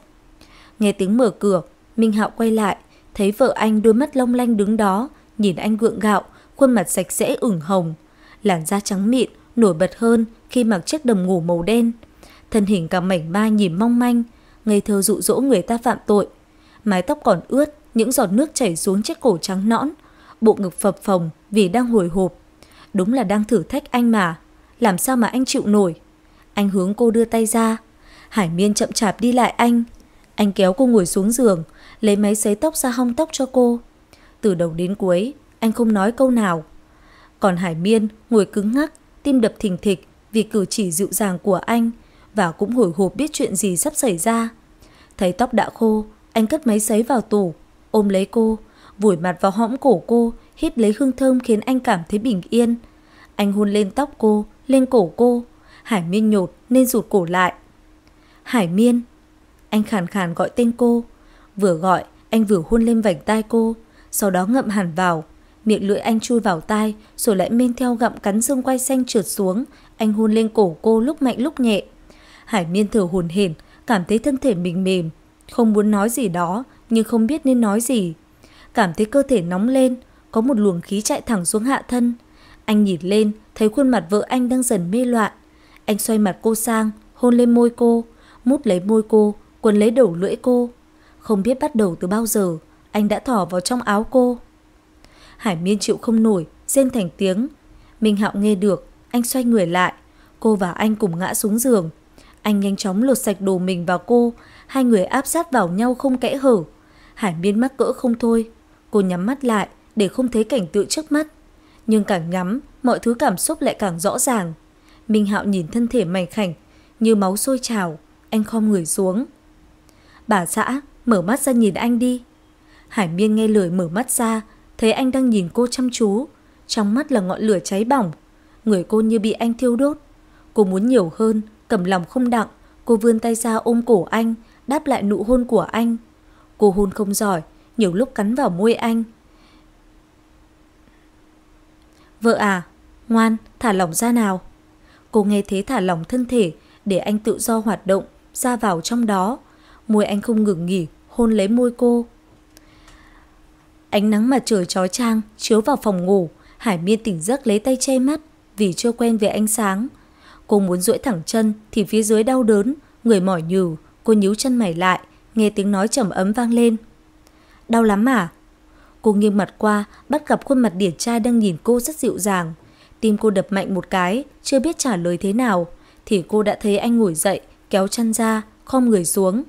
Speaker 1: Nghe tiếng mở cửa, Minh Hạo quay lại, thấy vợ anh đôi mắt long lanh đứng đó, nhìn anh gượng gạo, khuôn mặt sạch sẽ ửng hồng. Làn da trắng mịn, nổi bật hơn khi mặc chiếc đầm ngủ màu đen. Thân hình cả mảnh mai nhìn mong manh, ngây thơ dụ dỗ người ta phạm tội. Mái tóc còn ướt, những giọt nước chảy xuống chiếc cổ trắng nõn, bộ ngực phập phồng vì đang hồi hộp. Đúng là đang thử thách anh mà, làm sao mà anh chịu nổi. Anh hướng cô đưa tay ra, Hải Miên chậm chạp đi lại anh. Anh kéo cô ngồi xuống giường, lấy máy sấy tóc ra hong tóc cho cô. Từ đầu đến cuối, anh không nói câu nào. Còn Hải Miên ngồi cứng ngắc, tim đập thình thịch vì cử chỉ dịu dàng của anh và cũng hồi hộp biết chuyện gì sắp xảy ra. Thấy tóc đã khô, anh cất máy sấy vào tủ ôm lấy cô, vùi mặt vào hõm cổ cô, hít lấy hương thơm khiến anh cảm thấy bình yên. Anh hôn lên tóc cô, lên cổ cô. Hải Miên nhột nên rụt cổ lại. Hải Miên. Anh khàn khàn gọi tên cô. Vừa gọi, anh vừa hôn lên vành tai cô, sau đó ngậm hẳn vào. Miệng lưỡi anh chui vào tai, rồi lại men theo gặm cắn dương quay xanh trượt xuống. Anh hôn lên cổ cô lúc mạnh lúc nhẹ. Hải Miên thở hồn hển, cảm thấy thân thể mình mềm. Không muốn nói gì đó, nhưng không biết nên nói gì. Cảm thấy cơ thể nóng lên, có một luồng khí chạy thẳng xuống hạ thân. Anh nhìn lên, thấy khuôn mặt vợ anh đang dần mê loạn. Anh xoay mặt cô sang, hôn lên môi cô, mút lấy môi cô, quấn lấy đầu lưỡi cô. Không biết bắt đầu từ bao giờ, anh đã thỏ vào trong áo cô. Hải Miên chịu không nổi, rên thành tiếng. Minh Hạo nghe được, anh xoay người lại. Cô và anh cùng ngã xuống giường. Anh nhanh chóng lột sạch đồ mình vào cô, hai người áp sát vào nhau không kẽ hở. Hải miên mắc cỡ không thôi. Cô nhắm mắt lại để không thấy cảnh tượng trước mắt. Nhưng càng nhắm, mọi thứ cảm xúc lại càng rõ ràng. Minh Hạo nhìn thân thể mảnh khảnh, như máu sôi trào, anh khom người xuống. Bà xã, mở mắt ra nhìn anh đi. Hải miên nghe lời mở mắt ra, thấy anh đang nhìn cô chăm chú. Trong mắt là ngọn lửa cháy bỏng, người cô như bị anh thiêu đốt. Cô muốn nhiều hơn, cầm lòng không đặng, cô vươn tay ra ôm cổ anh, đáp lại nụ hôn của anh. Cô hôn không giỏi, nhiều lúc cắn vào môi anh. Vợ à, ngoan, thả lỏng ra nào. Cô nghe thế thả lỏng thân thể để anh tự do hoạt động, ra vào trong đó. Môi anh không ngừng nghỉ, hôn lấy môi cô. Ánh nắng mặt trời chói chang chiếu vào phòng ngủ, Hải Miên tỉnh giấc lấy tay che mắt vì chưa quen về ánh sáng. Cô muốn duỗi thẳng chân thì phía dưới đau đớn, người mỏi nhừ, cô nhíu chân mày lại, nghe tiếng nói trầm ấm vang lên. Đau lắm à? Cô nghiêng mặt qua, bắt gặp khuôn mặt điển trai đang nhìn cô rất dịu dàng. Tim cô đập mạnh một cái, chưa biết trả lời thế nào. Thì cô đã thấy anh ngồi dậy, kéo chăn ra, khom người xuống.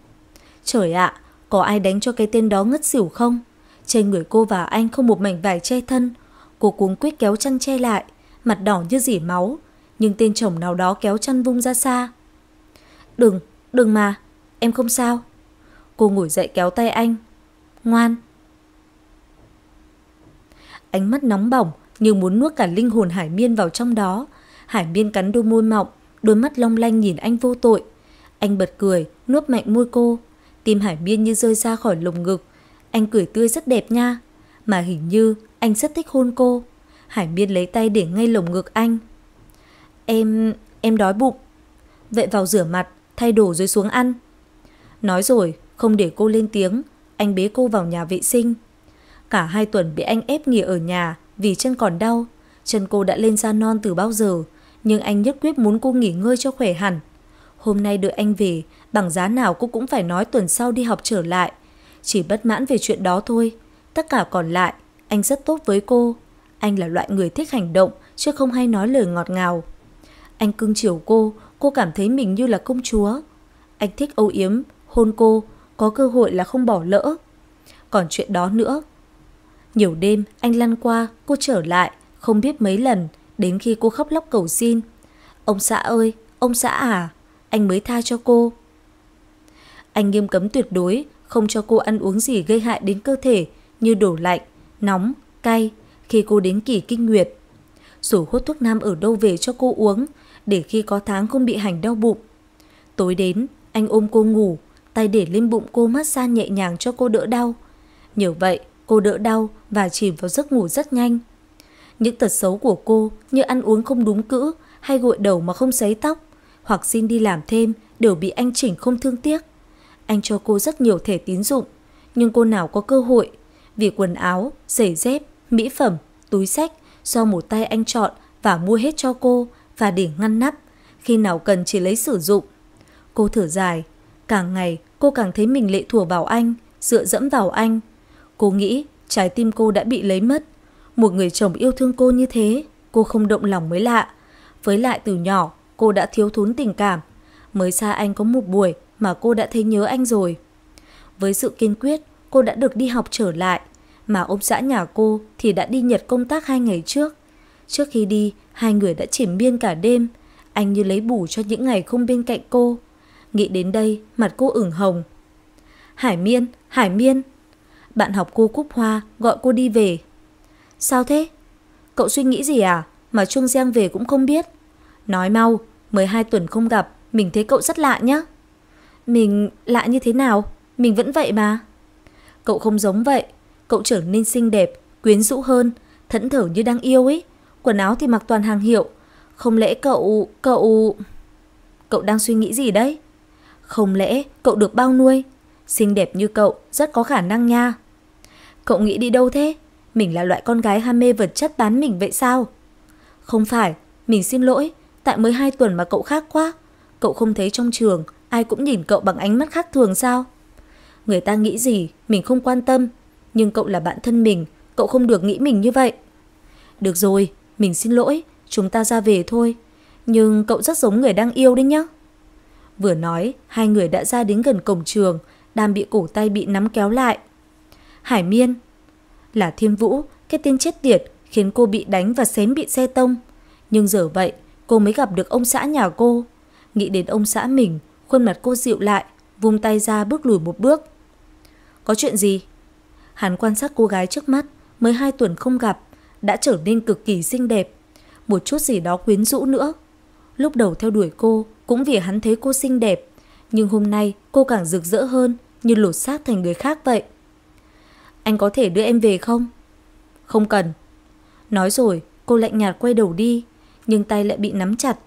Speaker 1: Trời ạ, có ai đánh cho cái tên đó ngất xỉu không? Trên người cô và anh không một mảnh vải che thân. Cô cuống quýt kéo chăn che lại, mặt đỏ như dỉ máu. Nhưng tên chồng nào đó kéo chăn vung ra xa. Đừng, đừng mà, em không sao. Cô ngồi dậy kéo tay anh. Ngoan. Ánh mắt nóng bỏng như muốn nuốt cả linh hồn Hải Miên vào trong đó. Hải Miên cắn đôi môi mọng, đôi mắt long lanh nhìn anh vô tội. Anh bật cười, nuốt mạnh môi cô. Tim Hải Miên như rơi ra khỏi lồng ngực. Anh cười tươi rất đẹp nha. Mà hình như anh rất thích hôn cô. Hải Miên lấy tay để ngay lồng ngực anh. Em... em đói bụng. Vậy vào rửa mặt, thay đồ rồi xuống ăn. Nói rồi, không để cô lên tiếng, anh bế cô vào nhà vệ sinh. Cả hai tuần bị anh ép nghỉ ở nhà vì chân còn đau. Chân cô đã lên da non từ bao giờ, nhưng anh nhất quyết muốn cô nghỉ ngơi cho khỏe hẳn. Hôm nay đưa anh về, bằng giá nào cô cũng phải nói tuần sau đi học trở lại. Chỉ bất mãn về chuyện đó thôi. Tất cả còn lại, anh rất tốt với cô. Anh là loại người thích hành động, chứ không hay nói lời ngọt ngào. Anh cưng chiều cô, cô cảm thấy mình như là công chúa. Anh thích âu yếm, hôn cô, có cơ hội là không bỏ lỡ. Còn chuyện đó nữa. Nhiều đêm anh lăn qua, cô trở lại, không biết mấy lần, đến khi cô khóc lóc cầu xin. Ông xã ơi, ông xã à, anh mới tha cho cô. Anh nghiêm cấm tuyệt đối, không cho cô ăn uống gì gây hại đến cơ thể như đổ lạnh, nóng, cay khi cô đến kỳ kinh nguyệt. Rủ hút thuốc nam ở đâu về cho cô uống để khi có tháng không bị hành đau bụng. Tối đến, anh ôm cô ngủ, tay để lên bụng cô massage nhẹ nhàng cho cô đỡ đau. Nhờ vậy, cô đỡ đau và chìm vào giấc ngủ rất nhanh. Những tật xấu của cô như ăn uống không đúng cữ hay gội đầu mà không sấy tóc hoặc xin đi làm thêm đều bị anh chỉnh không thương tiếc. Anh cho cô rất nhiều thẻ tín dụng, nhưng cô nào có cơ hội vì quần áo, giày dép, mỹ phẩm, túi sách do một tay anh chọn và mua hết cho cô và để ngăn nắp, khi nào cần chỉ lấy sử dụng. Cô thở dài, Càng ngày, cô càng thấy mình lệ thuộc vào anh, dựa dẫm vào anh. Cô nghĩ trái tim cô đã bị lấy mất. Một người chồng yêu thương cô như thế, cô không động lòng mới lạ. Với lại từ nhỏ, cô đã thiếu thốn tình cảm. Mới xa anh có một buổi mà cô đã thấy nhớ anh rồi. Với sự kiên quyết, cô đã được đi học trở lại. Mà ông xã nhà cô thì đã đi Nhật công tác hai ngày trước. Trước khi đi, hai người đã chìm biên cả đêm. Anh như lấy bù cho những ngày không bên cạnh cô. Nghĩ đến đây, mặt cô ửng hồng. Hải Miên, Hải Miên. Bạn học cô Cúc Hoa gọi cô đi về. Sao thế? Cậu suy nghĩ gì à? Mà Trung Giang về cũng không biết. Nói mau, 12 tuần không gặp, mình thấy cậu rất lạ nhá. Mình lạ như thế nào? Mình vẫn vậy mà. Cậu không giống vậy. Cậu trở nên xinh đẹp, quyến rũ hơn, thẫn thở như đang yêu ấy. Quần áo thì mặc toàn hàng hiệu. Không lẽ cậu... cậu... Cậu đang suy nghĩ gì đấy? Không lẽ cậu được bao nuôi? Xinh đẹp như cậu rất có khả năng nha. Cậu nghĩ đi đâu thế? Mình là loại con gái ham mê vật chất bán mình vậy sao? Không phải, mình xin lỗi, tại mới 2 tuần mà cậu khác quá. Cậu không thấy trong trường ai cũng nhìn cậu bằng ánh mắt khác thường sao? Người ta nghĩ gì mình không quan tâm, nhưng cậu là bạn thân mình, cậu không được nghĩ mình như vậy. Được rồi, mình xin lỗi, chúng ta ra về thôi. Nhưng cậu rất giống người đang yêu đấy nhá. Vừa nói, hai người đã ra đến gần cổng trường, đang bị cổ tay bị nắm kéo lại. Hải Miên Là Thiên Vũ, cái tên chết tiệt khiến cô bị đánh và xém bị xe tông. Nhưng giờ vậy, cô mới gặp được ông xã nhà cô. Nghĩ đến ông xã mình, khuôn mặt cô dịu lại, vung tay ra bước lùi một bước. Có chuyện gì? Hắn quan sát cô gái trước mắt, mới hai tuần không gặp, đã trở nên cực kỳ xinh đẹp. Một chút gì đó quyến rũ nữa. Lúc đầu theo đuổi cô, cũng vì hắn thấy cô xinh đẹp. Nhưng hôm nay cô càng rực rỡ hơn, như lột xác thành người khác vậy. Anh có thể đưa em về không? Không cần. Nói rồi, cô lạnh nhạt quay đầu đi, nhưng tay lại bị nắm chặt.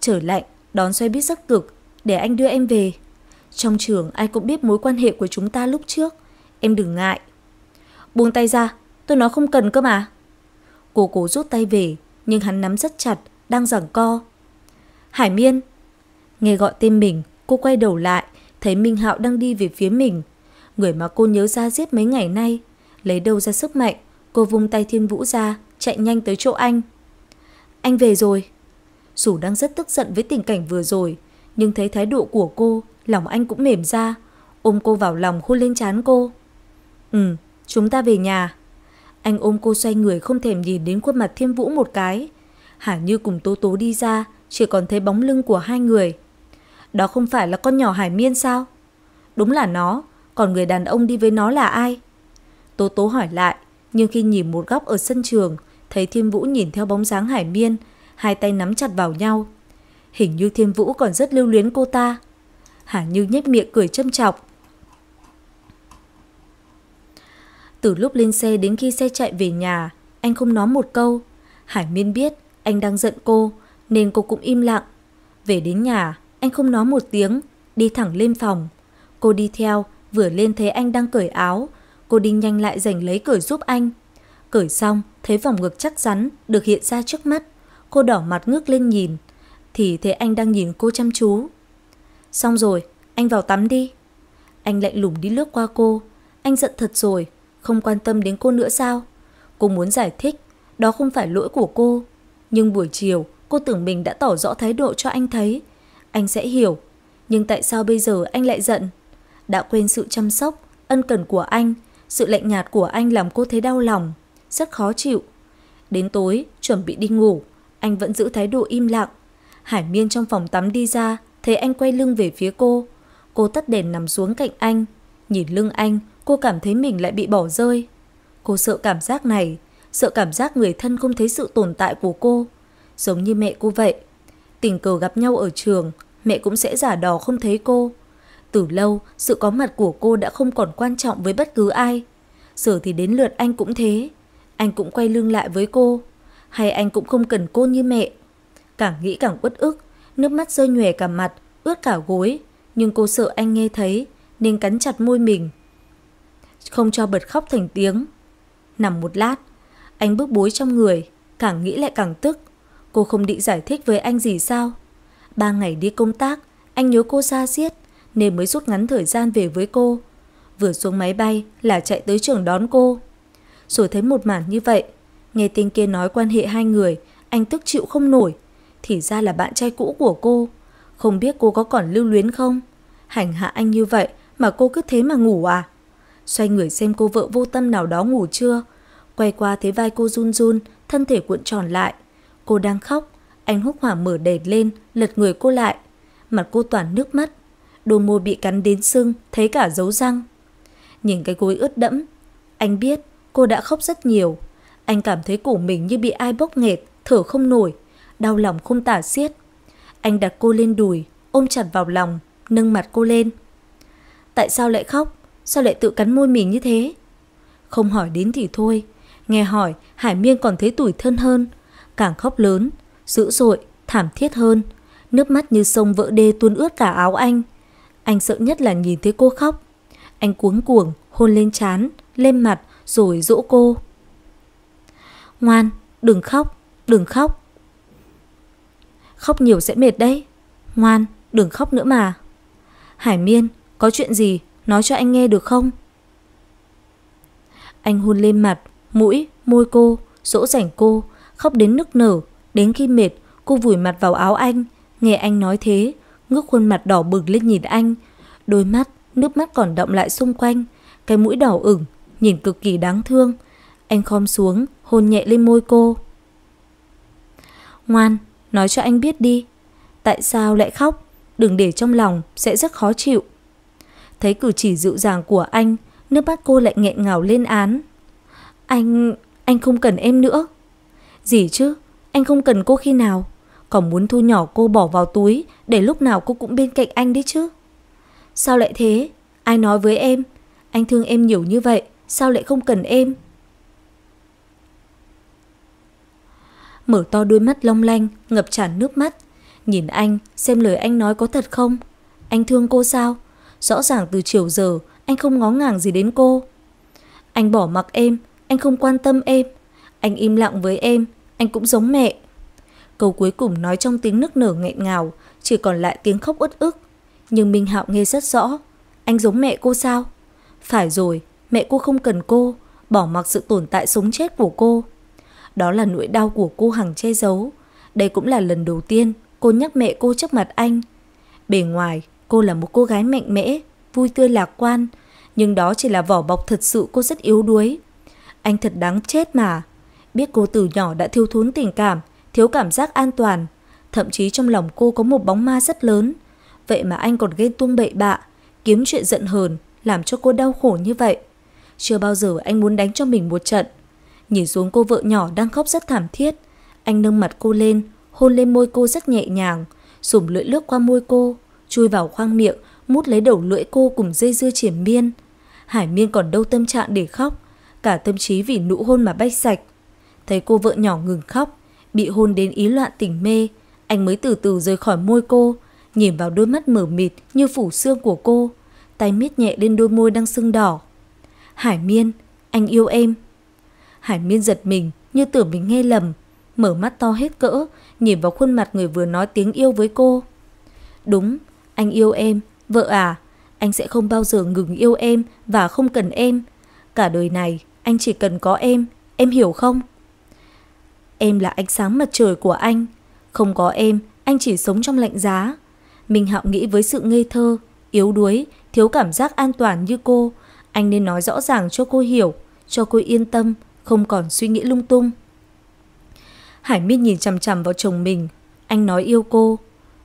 Speaker 1: Trở lạnh, đón xoay biết rất cực, để anh đưa em về. Trong trường ai cũng biết mối quan hệ của chúng ta lúc trước, em đừng ngại. Buông tay ra, tôi nói không cần cơ mà. Cô cố rút tay về, nhưng hắn nắm rất chặt, đang giằng co. Hải Miên, Nghe gọi tên mình, cô quay đầu lại, thấy Minh Hạo đang đi về phía mình. Người mà cô nhớ ra giết mấy ngày nay. Lấy đâu ra sức mạnh, cô vung tay thiên vũ ra, chạy nhanh tới chỗ anh. Anh về rồi. Dù đang rất tức giận với tình cảnh vừa rồi, nhưng thấy thái độ của cô, lòng anh cũng mềm ra, ôm cô vào lòng hôn lên trán cô. Ừ, chúng ta về nhà. Anh ôm cô xoay người không thèm nhìn đến khuôn mặt Thiên Vũ một cái. Hả như cùng Tố Tố đi ra, chỉ còn thấy bóng lưng của hai người. Đó không phải là con nhỏ Hải Miên sao? Đúng là nó, còn người đàn ông đi với nó là ai? Tố tố hỏi lại, nhưng khi nhìn một góc ở sân trường, thấy Thiên Vũ nhìn theo bóng dáng Hải Miên, hai tay nắm chặt vào nhau. Hình như Thiên Vũ còn rất lưu luyến cô ta. Hà Như nhếch miệng cười châm chọc. Từ lúc lên xe đến khi xe chạy về nhà, anh không nói một câu. Hải Miên biết anh đang giận cô, nên cô cũng im lặng. Về đến nhà, anh không nói một tiếng, đi thẳng lên phòng. Cô đi theo, vừa lên thấy anh đang cởi áo. Cô đi nhanh lại giành lấy cởi giúp anh. Cởi xong, thấy vòng ngực chắc chắn được hiện ra trước mắt. Cô đỏ mặt ngước lên nhìn, thì thấy anh đang nhìn cô chăm chú. Xong rồi, anh vào tắm đi. Anh lạnh lùng đi lướt qua cô. Anh giận thật rồi, không quan tâm đến cô nữa sao? Cô muốn giải thích, đó không phải lỗi của cô. Nhưng buổi chiều, cô tưởng mình đã tỏ rõ thái độ cho anh thấy, anh sẽ hiểu. Nhưng tại sao bây giờ anh lại giận? Đã quên sự chăm sóc, ân cần của anh, sự lạnh nhạt của anh làm cô thấy đau lòng, rất khó chịu. Đến tối, chuẩn bị đi ngủ, anh vẫn giữ thái độ im lặng. Hải Miên trong phòng tắm đi ra, thấy anh quay lưng về phía cô. Cô tắt đèn nằm xuống cạnh anh. Nhìn lưng anh, cô cảm thấy mình lại bị bỏ rơi. Cô sợ cảm giác này, sợ cảm giác người thân không thấy sự tồn tại của cô. Giống như mẹ cô vậy, Tình cờ gặp nhau ở trường, mẹ cũng sẽ giả đò không thấy cô. Từ lâu, sự có mặt của cô đã không còn quan trọng với bất cứ ai. Giờ thì đến lượt anh cũng thế. Anh cũng quay lưng lại với cô. Hay anh cũng không cần cô như mẹ. Càng nghĩ càng uất ức, nước mắt rơi nhòe cả mặt, ướt cả gối. Nhưng cô sợ anh nghe thấy, nên cắn chặt môi mình. Không cho bật khóc thành tiếng. Nằm một lát, anh bước bối trong người, càng nghĩ lại càng tức. Cô không định giải thích với anh gì sao? Ba ngày đi công tác, anh nhớ cô xa xiết nên mới rút ngắn thời gian về với cô. Vừa xuống máy bay là chạy tới trường đón cô. Rồi thấy một màn như vậy, nghe tên kia nói quan hệ hai người, anh tức chịu không nổi. Thì ra là bạn trai cũ của cô. Không biết cô có còn lưu luyến không? Hành hạ anh như vậy mà cô cứ thế mà ngủ à? Xoay người xem cô vợ vô tâm nào đó ngủ chưa? Quay qua thấy vai cô run run, thân thể cuộn tròn lại. Cô đang khóc, anh hút hỏa mở đèn lên, lật người cô lại. Mặt cô toàn nước mắt, đôi môi bị cắn đến sưng, thấy cả dấu răng. Nhìn cái gối ướt đẫm, anh biết cô đã khóc rất nhiều. Anh cảm thấy cổ mình như bị ai bóp nghẹt, thở không nổi, đau lòng không tả xiết. Anh đặt cô lên đùi, ôm chặt vào lòng, nâng mặt cô lên. Tại sao lại khóc? Sao lại tự cắn môi mình như thế? Không hỏi đến thì thôi, nghe hỏi Hải Miên còn thấy tủi thân hơn, càng khóc lớn, dữ dội, thảm thiết hơn. Nước mắt như sông vỡ đê tuôn ướt cả áo anh. Anh sợ nhất là nhìn thấy cô khóc. Anh cuống cuồng, hôn lên chán, lên mặt rồi dỗ cô. Ngoan, đừng khóc, đừng khóc. Khóc nhiều sẽ mệt đấy. Ngoan, đừng khóc nữa mà. Hải Miên, có chuyện gì, nói cho anh nghe được không? Anh hôn lên mặt, mũi, môi cô, dỗ dành cô, khóc đến nức nở, đến khi mệt, cô vùi mặt vào áo anh, nghe anh nói thế, ngước khuôn mặt đỏ bừng lên nhìn anh, đôi mắt, nước mắt còn đọng lại xung quanh, cái mũi đỏ ửng, nhìn cực kỳ đáng thương. Anh khom xuống, hôn nhẹ lên môi cô. Ngoan, nói cho anh biết đi. Tại sao lại khóc? Đừng để trong lòng, sẽ rất khó chịu. Thấy cử chỉ dịu dàng của anh, nước mắt cô lại nghẹn ngào lên án. Anh... anh không cần em nữa. Gì chứ, anh không cần cô khi nào. Còn muốn thu nhỏ cô bỏ vào túi để lúc nào cô cũng bên cạnh anh đấy chứ. Sao lại thế? Ai nói với em? Anh thương em nhiều như vậy, sao lại không cần em? Mở to đôi mắt long lanh, ngập tràn nước mắt. Nhìn anh, xem lời anh nói có thật không? Anh thương cô sao? Rõ ràng từ chiều giờ, anh không ngó ngàng gì đến cô. Anh bỏ mặc em, anh không quan tâm em, anh im lặng với em, anh cũng giống mẹ. Câu cuối cùng nói trong tiếng nức nở nghẹn ngào, chỉ còn lại tiếng khóc uất ức. Nhưng Minh Hạo nghe rất rõ. Anh giống mẹ cô sao? Phải rồi, mẹ cô không cần cô, bỏ mặc sự tồn tại sống chết của cô. Đó là nỗi đau của cô Hằng che giấu. Đây cũng là lần đầu tiên cô nhắc mẹ cô trước mặt anh. Bề ngoài, cô là một cô gái mạnh mẽ, vui tươi lạc quan, nhưng đó chỉ là vỏ bọc thật sự cô rất yếu đuối. Anh thật đáng chết mà, Biết cô từ nhỏ đã thiếu thốn tình cảm, thiếu cảm giác an toàn, thậm chí trong lòng cô có một bóng ma rất lớn. Vậy mà anh còn gây tuông bậy bạ, kiếm chuyện giận hờn, làm cho cô đau khổ như vậy. Chưa bao giờ anh muốn đánh cho mình một trận. Nhìn xuống cô vợ nhỏ đang khóc rất thảm thiết, anh nâng mặt cô lên, hôn lên môi cô rất nhẹ nhàng, sủng lưỡi lướt qua môi cô, chui vào khoang miệng, mút lấy đầu lưỡi cô cùng dây dưa triển miên. Hải miên còn đâu tâm trạng để khóc, cả tâm trí vì nụ hôn mà bay sạch. Thấy cô vợ nhỏ ngừng khóc, bị hôn đến ý loạn tỉnh mê, anh mới từ từ rời khỏi môi cô, nhìn vào đôi mắt mở mịt như phủ xương của cô, tay miết nhẹ lên đôi môi đang sưng đỏ. Hải Miên, anh yêu em. Hải Miên giật mình như tưởng mình nghe lầm, mở mắt to hết cỡ, nhìn vào khuôn mặt người vừa nói tiếng yêu với cô. Đúng, anh yêu em, vợ à, anh sẽ không bao giờ ngừng yêu em và không cần em. Cả đời này, anh chỉ cần có em, em hiểu không? Em là ánh sáng mặt trời của anh. Không có em, anh chỉ sống trong lạnh giá. Minh Hạo nghĩ với sự ngây thơ, yếu đuối, thiếu cảm giác an toàn như cô. Anh nên nói rõ ràng cho cô hiểu, cho cô yên tâm, không còn suy nghĩ lung tung. Hải Minh nhìn chằm chằm vào chồng mình. Anh nói yêu cô.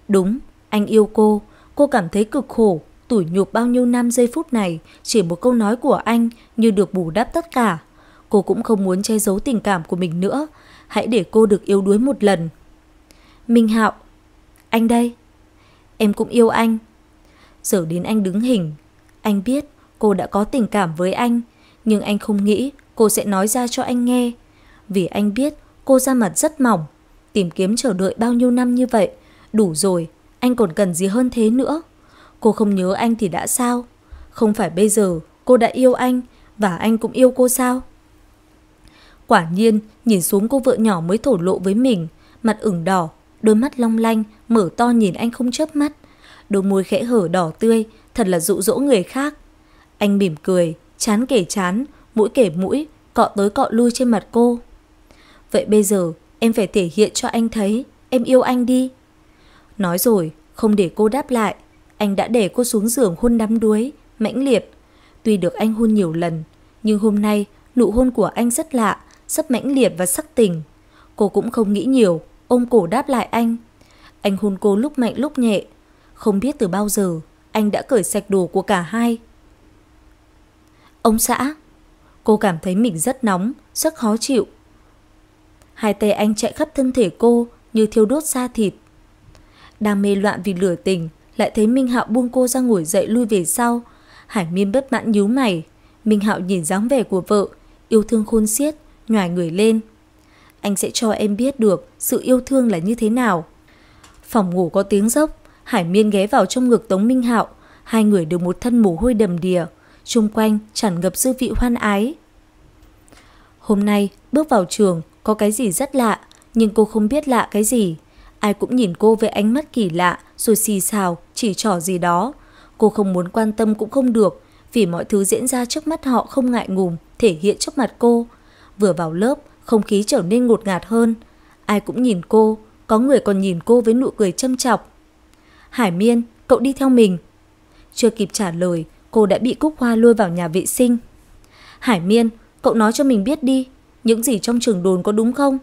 Speaker 1: Đúng, anh yêu cô. Cô cảm thấy cực khổ, tủi nhục bao nhiêu năm giây phút này. Chỉ một câu nói của anh như được bù đắp tất cả. Cô cũng không muốn che giấu tình cảm của mình nữa hãy để cô được yếu đuối một lần. Minh Hạo, anh đây. Em cũng yêu anh. Giờ đến anh đứng hình. Anh biết cô đã có tình cảm với anh, nhưng anh không nghĩ cô sẽ nói ra cho anh nghe. Vì anh biết cô ra mặt rất mỏng, tìm kiếm chờ đợi bao nhiêu năm như vậy. Đủ rồi, anh còn cần gì hơn thế nữa. Cô không nhớ anh thì đã sao? Không phải bây giờ cô đã yêu anh và anh cũng yêu cô sao? Quả nhiên, nhìn xuống cô vợ nhỏ mới thổ lộ với mình, mặt ửng đỏ, đôi mắt long lanh, mở to nhìn anh không chớp mắt. Đôi môi khẽ hở đỏ tươi, thật là dụ dỗ người khác. Anh mỉm cười, chán kể chán, mũi kể mũi, cọ tới cọ lui trên mặt cô. Vậy bây giờ, em phải thể hiện cho anh thấy, em yêu anh đi. Nói rồi, không để cô đáp lại, anh đã để cô xuống giường hôn đắm đuối, mãnh liệt. Tuy được anh hôn nhiều lần, nhưng hôm nay nụ hôn của anh rất lạ, rất mãnh liệt và sắc tình. Cô cũng không nghĩ nhiều, ôm cổ đáp lại anh. Anh hôn cô lúc mạnh lúc nhẹ. Không biết từ bao giờ, anh đã cởi sạch đồ của cả hai. Ông xã, cô cảm thấy mình rất nóng, rất khó chịu. Hai tay anh chạy khắp thân thể cô như thiêu đốt da thịt. Đang mê loạn vì lửa tình, lại thấy Minh Hạo buông cô ra ngồi dậy lui về sau. Hải Miên bất mãn nhíu mày. Minh Hạo nhìn dáng vẻ của vợ, yêu thương khôn xiết, nhòi người lên. Anh sẽ cho em biết được sự yêu thương là như thế nào. Phòng ngủ có tiếng dốc, Hải Miên ghé vào trong ngực Tống Minh Hạo, hai người được một thân mồ hôi đầm đìa, chung quanh tràn ngập dư vị hoan ái. Hôm nay bước vào trường có cái gì rất lạ, nhưng cô không biết lạ cái gì. Ai cũng nhìn cô với ánh mắt kỳ lạ, rồi xì xào, chỉ trỏ gì đó. Cô không muốn quan tâm cũng không được, vì mọi thứ diễn ra trước mắt họ không ngại ngùng, thể hiện trước mặt cô. Vừa vào lớp, không khí trở nên ngột ngạt hơn. Ai cũng nhìn cô, có người còn nhìn cô với nụ cười châm chọc. Hải Miên, cậu đi theo mình. Chưa kịp trả lời, cô đã bị Cúc Hoa lôi vào nhà vệ sinh. Hải Miên, cậu nói cho mình biết đi, những gì trong trường đồn có đúng không?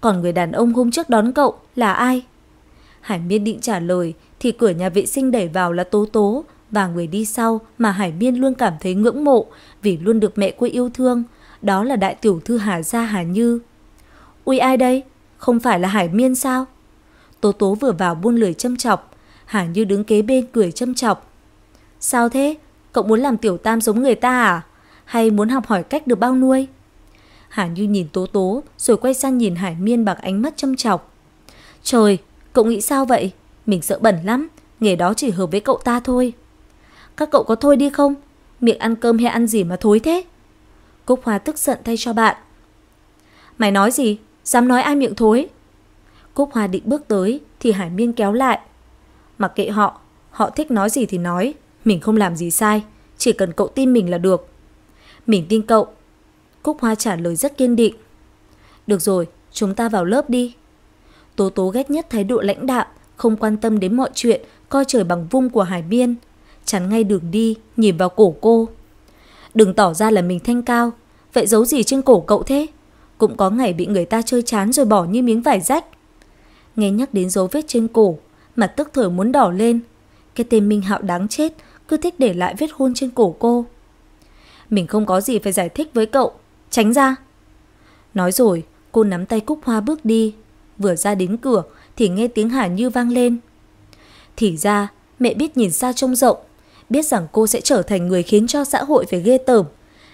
Speaker 1: Còn người đàn ông hôm trước đón cậu là ai? Hải Miên định trả lời thì cửa nhà vệ sinh đẩy vào là Tố Tố và người đi sau mà Hải Miên luôn cảm thấy ngưỡng mộ vì luôn được mẹ cô yêu thương, đó là đại tiểu thư Hà Gia Hà Như. Ui ai đây? Không phải là Hải Miên sao? Tố tố vừa vào buôn lười châm chọc. Hà Như đứng kế bên cười châm chọc. Sao thế? Cậu muốn làm tiểu tam giống người ta à? Hay muốn học hỏi cách được bao nuôi? Hà Như nhìn tố tố rồi quay sang nhìn Hải Miên bằng ánh mắt châm chọc. Trời, cậu nghĩ sao vậy? Mình sợ bẩn lắm, nghề đó chỉ hợp với cậu ta thôi. Các cậu có thôi đi không? Miệng ăn cơm hay ăn gì mà thối thế? Cúc Hoa tức giận thay cho bạn. Mày nói gì? Dám nói ai miệng thối? Cúc Hoa định bước tới thì Hải Miên kéo lại. Mặc kệ họ, họ thích nói gì thì nói, mình không làm gì sai, chỉ cần cậu tin mình là được. Mình tin cậu. Cúc Hoa trả lời rất kiên định. Được rồi, chúng ta vào lớp đi. Tố tố ghét nhất thái độ lãnh đạm, không quan tâm đến mọi chuyện, coi trời bằng vung của Hải Miên. Chắn ngay đường đi, nhìn vào cổ cô. Đừng tỏ ra là mình thanh cao, vậy giấu gì trên cổ cậu thế? Cũng có ngày bị người ta chơi chán rồi bỏ như miếng vải rách. Nghe nhắc đến dấu vết trên cổ, mặt tức thở muốn đỏ lên. Cái tên Minh Hạo đáng chết, cứ thích để lại vết hôn trên cổ cô. Mình không có gì phải giải thích với cậu, tránh ra. Nói rồi, cô nắm tay Cúc Hoa bước đi. Vừa ra đến cửa thì nghe tiếng Hà Như vang lên. Thì ra, mẹ biết nhìn xa trông rộng, biết rằng cô sẽ trở thành người khiến cho xã hội phải ghê tởm,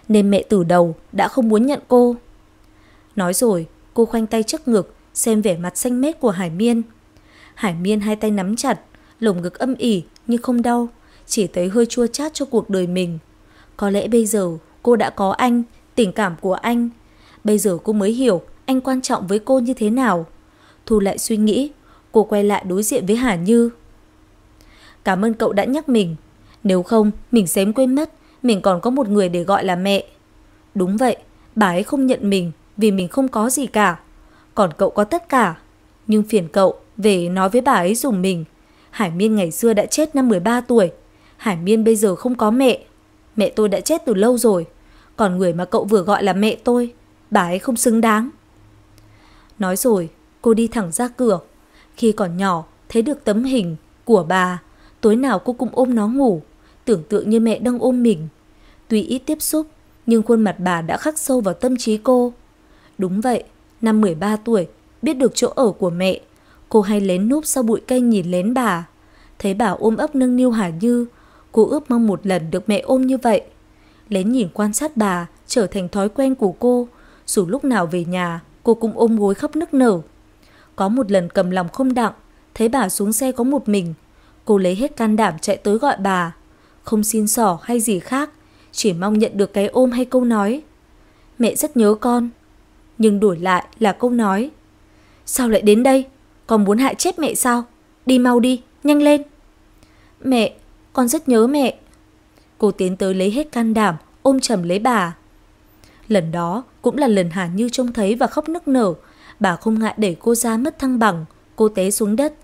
Speaker 1: nên mẹ từ đầu đã không muốn nhận cô. Nói rồi, cô khoanh tay trước ngực, xem vẻ mặt xanh mét của Hải Miên. Hải Miên hai tay nắm chặt, lồng ngực âm ỉ nhưng không đau, chỉ thấy hơi chua chát cho cuộc đời mình. Có lẽ bây giờ cô đã có anh, tình cảm của anh. Bây giờ cô mới hiểu anh quan trọng với cô như thế nào. Thu lại suy nghĩ, cô quay lại đối diện với Hà Như. Cảm ơn cậu đã nhắc mình, nếu không, mình xém quên mất, mình còn có một người để gọi là mẹ. Đúng vậy, bà ấy không nhận mình vì mình không có gì cả. Còn cậu có tất cả. Nhưng phiền cậu về nói với bà ấy dùng mình. Hải Miên ngày xưa đã chết năm 13 tuổi. Hải Miên bây giờ không có mẹ. Mẹ tôi đã chết từ lâu rồi. Còn người mà cậu vừa gọi là mẹ tôi, bà ấy không xứng đáng. Nói rồi, cô đi thẳng ra cửa. Khi còn nhỏ, thấy được tấm hình của bà, tối nào cô cũng ôm nó ngủ tưởng tượng như mẹ đang ôm mình. Tuy ít tiếp xúc, nhưng khuôn mặt bà đã khắc sâu vào tâm trí cô. Đúng vậy, năm 13 tuổi, biết được chỗ ở của mẹ, cô hay lén núp sau bụi cây nhìn lén bà. Thấy bà ôm ấp nâng niu Hà Như, cô ước mong một lần được mẹ ôm như vậy. Lén nhìn quan sát bà trở thành thói quen của cô, dù lúc nào về nhà cô cũng ôm gối khóc nức nở. Có một lần cầm lòng không đặng, thấy bà xuống xe có một mình, cô lấy hết can đảm chạy tới gọi bà không xin xỏ hay gì khác, chỉ mong nhận được cái ôm hay câu nói. Mẹ rất nhớ con, nhưng đổi lại là câu nói. Sao lại đến đây? Con muốn hại chết mẹ sao? Đi mau đi, nhanh lên. Mẹ, con rất nhớ mẹ. Cô tiến tới lấy hết can đảm, ôm chầm lấy bà. Lần đó cũng là lần Hà Như trông thấy và khóc nức nở. Bà không ngại để cô ra mất thăng bằng, cô té xuống đất.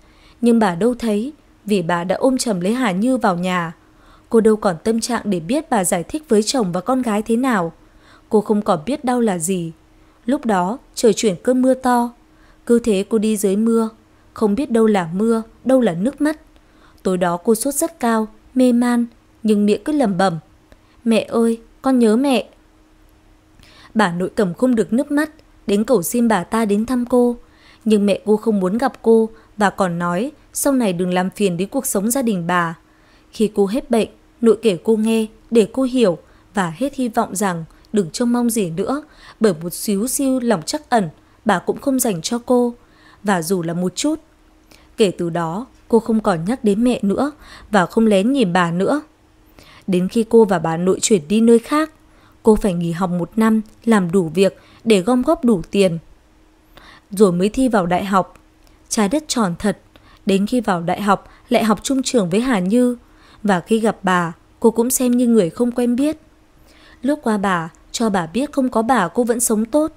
Speaker 1: Nhưng bà đâu thấy, vì bà đã ôm chầm lấy Hà Như vào nhà. Cô đâu còn tâm trạng để biết bà giải thích với chồng và con gái thế nào. Cô không còn biết đau là gì. Lúc đó, trời chuyển cơn mưa to. Cứ thế cô đi dưới mưa, không biết đâu là mưa, đâu là nước mắt. Tối đó cô sốt rất cao, mê man, nhưng miệng cứ lẩm bẩm. Mẹ ơi, con nhớ mẹ. Bà nội cầm không được nước mắt, đến cầu xin bà ta đến thăm cô. Nhưng mẹ cô không muốn gặp cô và còn nói sau này đừng làm phiền đến cuộc sống gia đình bà. Khi cô hết bệnh, Nội kể cô nghe để cô hiểu và hết hy vọng rằng đừng trông mong gì nữa bởi một xíu xiu lòng chắc ẩn bà cũng không dành cho cô và dù là một chút. Kể từ đó cô không còn nhắc đến mẹ nữa và không lén nhìn bà nữa. Đến khi cô và bà nội chuyển đi nơi khác, cô phải nghỉ học một năm làm đủ việc để gom góp đủ tiền. Rồi mới thi vào đại học. Trái đất tròn thật, đến khi vào đại học lại học chung trường với Hà Như và khi gặp bà, cô cũng xem như người không quen biết. lúc qua bà, cho bà biết không có bà cô vẫn sống tốt.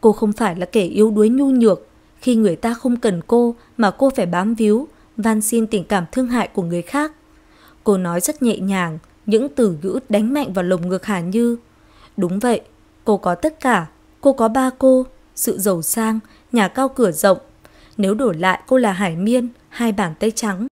Speaker 1: Cô không phải là kẻ yếu đuối nhu nhược, khi người ta không cần cô mà cô phải bám víu, van xin tình cảm thương hại của người khác. Cô nói rất nhẹ nhàng, những từ ngữ đánh mạnh vào lồng ngực Hà Như. Đúng vậy, cô có tất cả, cô có ba cô, sự giàu sang, nhà cao cửa rộng. Nếu đổi lại cô là Hải Miên, hai bàn tay trắng,